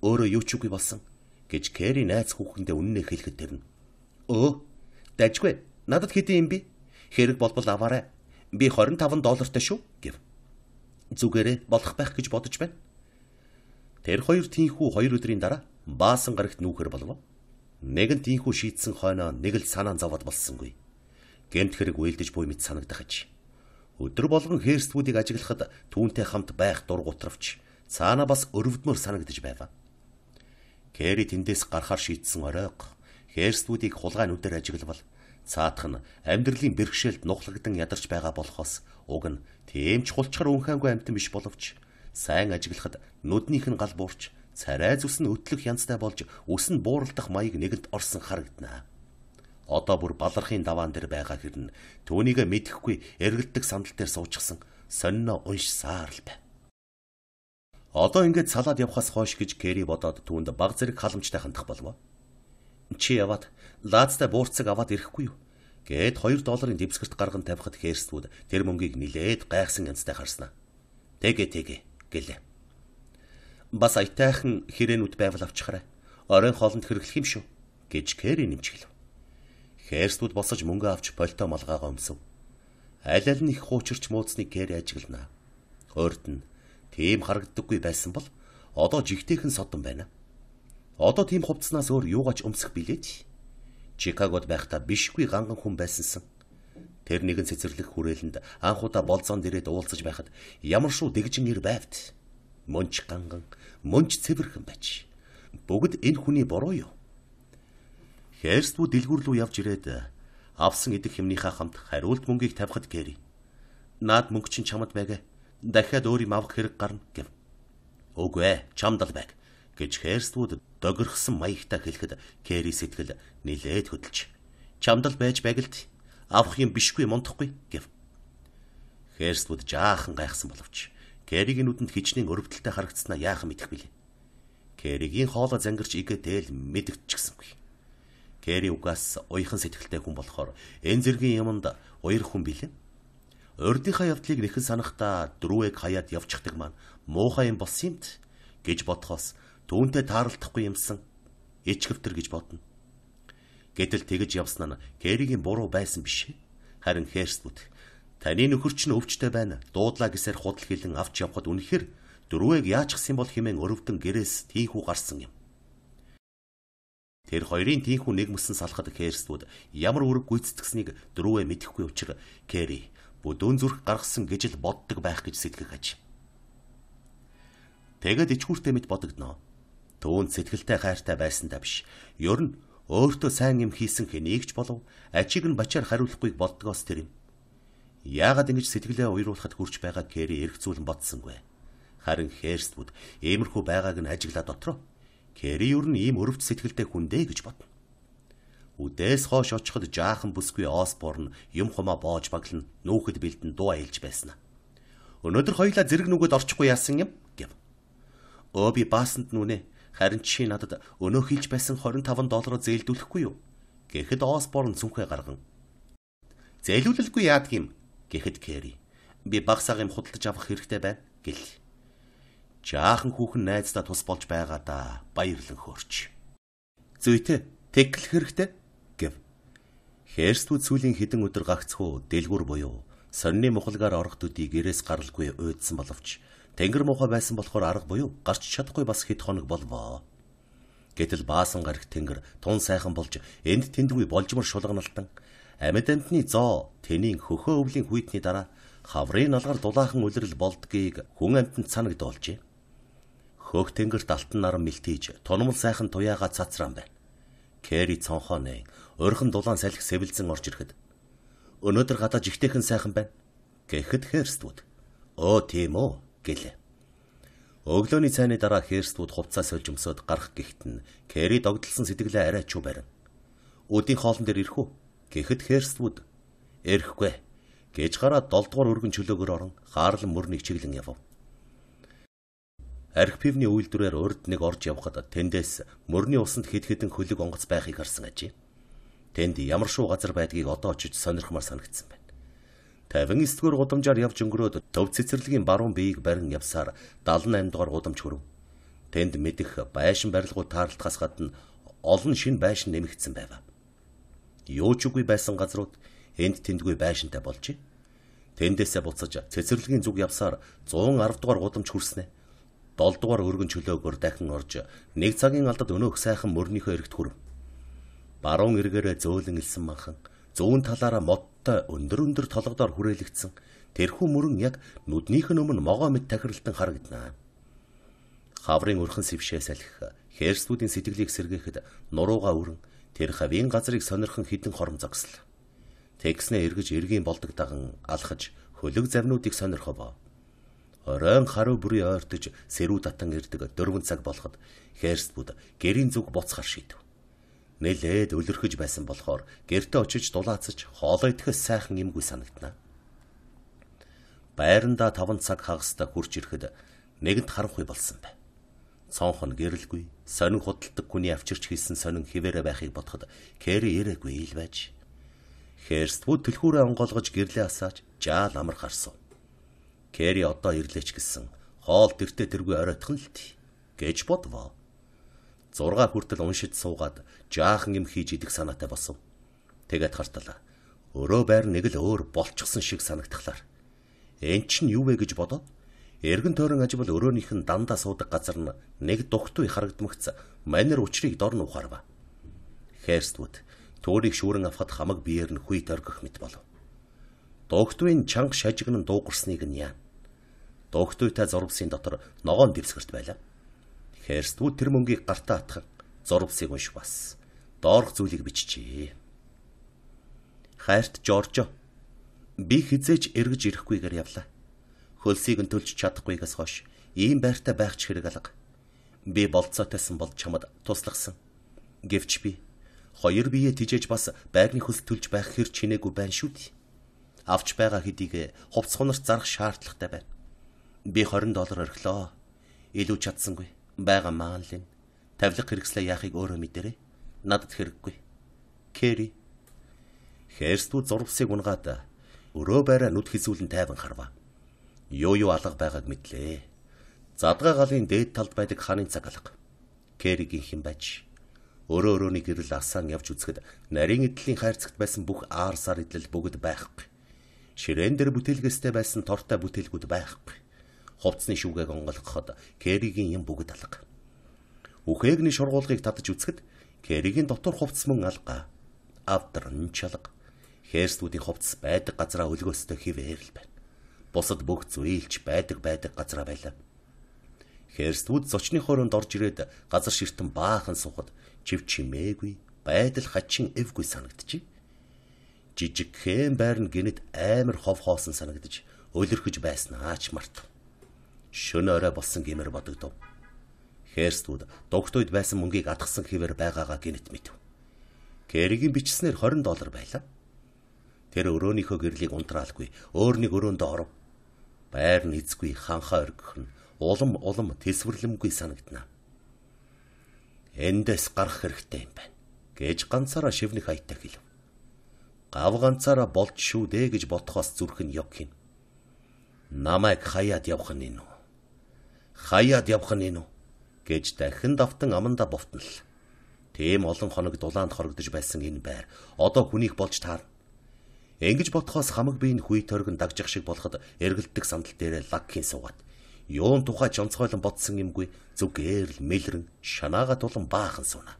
Өөрөө юу ч үгүй болсон гэж Кэри найз хүүхэндээ үннээ хэлэхэд тэрнэ. Өө дажгүй. Надад хэдийн юм бэ? Хэрэг болбол аваарай. Би 25 доллартай шүү гэв. Зүгээрээ болох байх гэж бодож байна. Тэр хоёр тийхүү хоёр өдрийн дараа баасан гарагт нүүхэр болов. Нэг нь тийхүү шийдсэн хойноо нэг л санаан завад болсонгүй. Гэмт хэрэг уйлдэж буй мэт санагдах ажээ. Өдөр болгон херстүүдийг ажиглахад түүнтэй хамт байх дургутравч цаана бас өрөвдмөр санагдж байв. Кэри тэндээс гарахаар шийдсэн оройг херстүүдийг хулгай нүдээр ажиглавал цаатах нь амьдралын бэрхшээлд нухлагдан ядарч байгаа болохоос уг нь тийм ч хулчхар үнхаангүй амтан биш боловч сайн ажиглахад нүднийх нь гал буурч царай зүс нь өтлөх янзтай болж үс нь бууралдах маяг нэгэнд орсон харагдана одоо бүр балархын даваан дээр байгаа хэрнэ түүнийг мэдхгүй эргэлдэг сандал дээр суучихсан сонино уншсаар л байв. Одоо ингээд салаад явхаас хойш гэж Кэри бодоод түүнд баг зэрэг халамжтай хандах болов. Чи яваад Лаацтай буурцаг аваад ирэхгүй юу? гээд 2 долларын дэвсгэрт гарган тавихад Херствуд тэр мөнгийг нилээд гайхсан янзтай харснаа. Тэгэ тэгэ гэлээ. Бас айтайхан хэрээнүүд байвал авчихараа. Оройн хоолнд хэрэглэх юм шүү гэж Кэри нэмж хэлв. Хээрстүүд босож мөнгө авч пальто малгаа гомсов. Аль аль нь их хуучирч мууцны гэр ажиглана. Хойрт нь тийм харагддаггүй байсан бол одоо жигтэйхэн содон байна. Одоо тийм хувцснаас өөр юугаач өмсөх билээч. Чикагод байхдаа бишгүй ганган хүн байсансан. Тэр нэгэн цэцэрлэг хүрээлэнд анхудаа болзон дээрээ дуулцаж байхад ямар шоу дэгжин ир байвд. Мөнч ганган, мөнч цэвэрхэн байж. Бүгд энэ хүний буруу юу? Херстбүү дэлгүүр рүү явж ирээд авсан идэх хэмнийхээ хамт хариулт мөнгийг тавихад гэри. Наад мөнгө чинь чамд байгэ. Дахиад өөр юм авах хэрэг гарна гэв. Үгүй ээ, чамд л байг гэж Херствуд догирхсан маягтай хэлэхэд Кэри сэтгэл нилээд хөдөлж чамд л байж байг л авах юм бишгүй мунтахгүй гэв. Херствуд жаахан гайхсан боловч Кэригийн нүдэнд хичнээн өрөвдөлтэй харагдсанаа яахан мэдэх билээ. Кэригийн хоолой зангирч игээ дээл мэдэгдчихсэнгүй. Кэри угаас уяхан сэтгэлтэй хүн болохоор энэ зэргийн юмд уяр хүн билээ. Урдынхаа явдлыг нэхэн санахдаа дөрвөөг хаяад явчихдаг маань муухай юм болсон юмт гэж бодхоос түүнтэй тааралдахгүй юмсан ичгэвтер гэж бодно. Гэтэл тэгж явснаа Кэригийн буруу байсан биш. Харин Херствуд таны нөхөр чинь өвчтэй байна. Дуудлаа гэсээр худал хилэн авч явхад үнэхээр дөрвөөг яачихсан бол хэмээн өрөвдөн гэрээс тийхүү гарсан юм. Тэр хоёрын тийхүү нэг мөсөн салхад Керстүүд ямар үүрэг гүйцэтгэснийг дөрөвөө мэдэхгүй учраа Кэри бүдүүн зүрх гаргасан гэж л боддог байх гэж сэтгэх аж. Тэгээд ичгүүртэй мэд бодогдноо. Түүн сэтгэлтэй хайртай байсандаа биш. Ер нь өөртөө сайн юм хийсэн хэнийг ч болов ачиг нь бачаар хариулахгүйг боддгоос тэр юм. Яагаад ингэж сэтгэлээ уйруулахад хүрч байгаа Кэри эргцүүлэн бодсонгүй. Харин Херствуд иймэрхүү байгааг нь ажиглаа дотроо Кэри юу н ийм өрөвт сэтгэлтэй хүн дээ гэж бодно. Үдээс хойш очиход жаахан бүсгүй Осборн юм хумаа боож баглан нүүхэд бэлдэн дуу аялж байсан. Өнөөдөр хоёлаа зэрэг нүгэд орчихгүй яасан юм гэв. Өө би баасанд нүнэ. Харин чи надад өнөө хийж байсан 25 долларыг зээлдүүлэхгүй юу? гэхэд Осборн зүнхээ гарган. Зээлүүлэлгүй яадаг юм гэхэд Кэри. Би багсаг юм худалдаж авах хэрэгтэй байна гэл. Жаахан хүүхэн найздаа тус болж байгаадаа баярлан хөөрч. Зүйтэй тэгл хэрэгтэй гэв. Херстүүд сүлийн хідэн өдөр гагцхүү дэлгүр буюу сонины мухалгаар орох төдий гэрээс гаралгүй уйдсан боловч тэнгэр муухай байсан болохоор арга буюу гарч чадахгүй бас хэд хоног болвоо. Гэтэл баасан гарах тэнгэр тун сайхан болж энд тэндгүй болжмор шулгналтан амьд амтны зоо тэнийн хөхөө өвлийн хүйтний дараа хаврын алгаар дулаахан үлрэл болдгийг хүн амтнд санагдолжээ. Хөх тэнгэрт алтан нар мэлтийж, тунмал сайхан туяага цацраан байна. Кэри цонхоо нэ. Урхан дулаан салхи сэвэлзэн орж ирэхэд өнөөдөр гадаж ихтэйхэн сайхан байна гэхэд херстүүд оо тийм үү гэлээ. Өглөөний цайны дараа херстүүд хувцаа сольжмсод гарах гихт нь Кэри догдолсон сэтгэлээ арай чуу барина. Өдийн хоолн дээр ирэх үү гэхэд херстүүд ирэхгүй гэж гараад 7 дугаар өргөн чөлөөгөр орон хаарлан мөрнийг чиглэн явв. Архивны үйлдвэрээр урд нэг орж явхад тэндээс мөрний усанд хэд хэдэн хөлөг онгоц байхыг харсан ажээ. Тэнд ямар шоу газар байдгийг одоо ч сонирхмаар санагдсан байна. 59-р гудамжаар явж өнгөрөөд төв цэцэрлэгийн баруун биеийг барин явсаар 78 дугаар гудамж хүрв. Тэнд мэдих байшин барилгууд таарлтахаас гадна олон шин байшин нэмэгдсэн байв. Юу ч үгүй байсан газрууд энд тэндгүй байшинтай болжээ. Тэндээсээ буцаж цэцэрлэгийн зүг явсаар 110 дугаар гудамж хүрснэ 7 дугаар өргөн чөлөөгөр дахин орж нэг цагийн алдад өнөөх сайхан мөрнийхөө эрэгт хүрв. Баруун эргээрээ зөөлөн илсэн манхан зүүн талаараа модтой өндөр өндөр толгодоор хүрээлэгдсэн тэрхүү мөрөн яг нүднийх нь өмнө могоо мэд тахирлтан харагданаа. Хаврын өрхөн сэвшээ салхих херстүүдийн сэтгэлийг сэргээхэд нурууга өрн тэр хавийн газрыг сонирхон хідэн хором зогслоо. Тэгснээ эргэж эргийн болдог даган алхаж хөлөг завнуудыг сонирхов оройн харуу бүрийн ойртож сэрүү татан ирдэг дөрвөн цаг болоход Херстбуд гэрийн зүг буцхар шийдэв. Нэлээд өлөрхөж байсан болохоор гэрте очиж дулаацж хоолой идэхээс сайхан юмгүй санагданаа. Байранда 5 цаг хагастай хурж ирэхэд нэгэнт харанхуй болсон бай. Цонх нь гэрэлгүй, сонин худалдаг хүний авчирч хийсэн сонин хിവэрэ байхыг бодоход Кэри ирээгүй л байж. Херстбуд түлхүүрээ онгоолгож гэрлээ асааж жаал амар гарсан. Кэри одоо ирлээч гэсэн хоол тэртээ тэргүй оройтхан л тий гэж бодвоо. Зурга хүртэл уншиж суугаад жаахан юм хийж идэх санаатай босов. Тэгээд харталаа. Өрөө байр нэг л өөр болчихсон шиг санагтахлаар. Эн чинь юу вэ гэж бодоод эргэн тойрон ажил өрөөнийх нь дандаа суудаг газар нь нэг дугтуй харагдмагц манер учрыг дорн ухаарва. Херствуд төөрийг шүүрэн авахад хамаг биеэр нь хүй төргөх мэт болов. Дугтуйн чанга шажигнан дуугарсныг нь яана дугтуйтай зурвсын дотор ногоон дэвсгэрт байлаа. Херстүүд тэр мөнгийг гартаа атхан зурвсыг унших бас доорх зүйлийг биччихээ. Хайрт Жоржо би хизээж эргэж ирэхгүйгээр явлаа. Хөлсийг нь төлж чадахгүйгээс хойш ийм байртай байх ч хэрэг алга. Би болцоотойсон бол чамд туслагсан. Гэвч би хоёр биеэ тижээж бас байрны хөлс төлж байх хэр чинээгүй байна шүү дээ. Авч байгаа хэдийг хувцс хунарт зарах шаардлагатай байна Би 20 доллар орхилоо. Илүү чадсангүй. Бага маань л энэ. Тавилга хэрэгслээ яахыг өөрөө мэдэрэй. Надад хэрэггүй. Кэри. Хэрстүү зурвсыг унгаад өрөө байраа нүд хизүүлэн тайван харваа. Юу юу алга байгааг мэдлээ. Задгаа галын дээд талд байдаг хааны цаг алга. Кэригийн хин байж өөрөө өрөөний гэрэл асаан явж үзэхэд нарийн эдлийн хайрцагт байсан бүх аар сар идэл бүгд байхгүй. Ширээн дээр бүтээлгээстэй байсан тортай бүтээлгүүд байхгүй хувцсны шүүгээг онгойлгоход Керригийн юм бүгд алга. Үхээгний шургуулгыг татаж үзэхэд Керригийн дотор хувцс мөн алга. Автар нь чалга. Херстүүдийн хувцс байдаг газраа өлгөөстэй хിവээр л байна. Бусад бүх зүйлч байдаг байдаг газраа байлаа. Херстүүд зочны хороонд орж ирээд газар ширтэн баахан сухад чив чимээгүй байдал хачин эвгүй санагдчих жижигхэн байр нь гинэд амар хов хоосон санагдаж өлөрхөж байсан аач март шөн орой болсон гэмээр бодогдов. Херствуд догтойд байсан мөнгийг атгсан хിവэр байгаагаа гинт мэдв. Кэргийн бичснээр 20 доллар байлаа. Тэр өрөөнийхөө гэрлийг унтраалгүй, өөр нэг өрөөнд оров. Байр нь эзгүй ханхаа өргөхн, улам улам тэлсвэрлэмгүй санагдана. Эндээс гарах хэрэгтэй юм байна гэж ганцаараа шивнэх хайтаа хэлв. Гав ганцаараа болж шүү дээ гэж бодхоос зүрх нь ёг хин. Намайг хаяад явах нь энэ хаяад явах нь энэ үү гэж дахин давтан аманда бовтнол. Тэм олон хоног дулаанд хорогдож байсан энэ байр одоо хүнийх болж таарна. Ингэж бодхоос хамаг биеийн хүй торгон дагжих шиг болоход эргэлддэг сандал дээрээ лаг хийн суугаад юун тухай жонцгойлон бодсон юмгүй зүгээр л мэлрэн шанаага тулан баахан суунаа.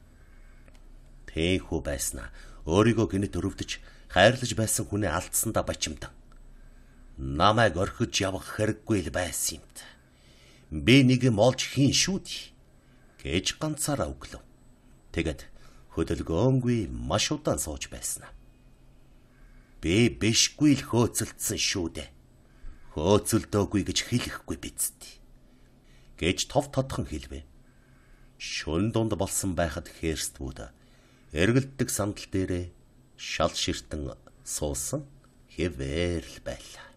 Тэхүү байснаа өөрийгөө гинэт өрөвдөж хайрлаж байсан хүнээ алдсандаа бачимдан намайг орхиж явах хэрэггүй л байсан юмт би нэг юм олж хийн шүү дээ гэж ганцаараа өглөв. Тэгэд хөдөлгөөнгүй маш удаан сууж байснаа. Би бишгүй л хөөцөлдсөн шүү дээ. Хөөцөлдөөгүй гэж хэлэхгүй биз дээ. гэж тов тодхон хэлвэ. Шүн дунд болсон байхад Херствуд эргэлддэг сандал дээрээ шал ширтэн суусан хэвээр л байлаа.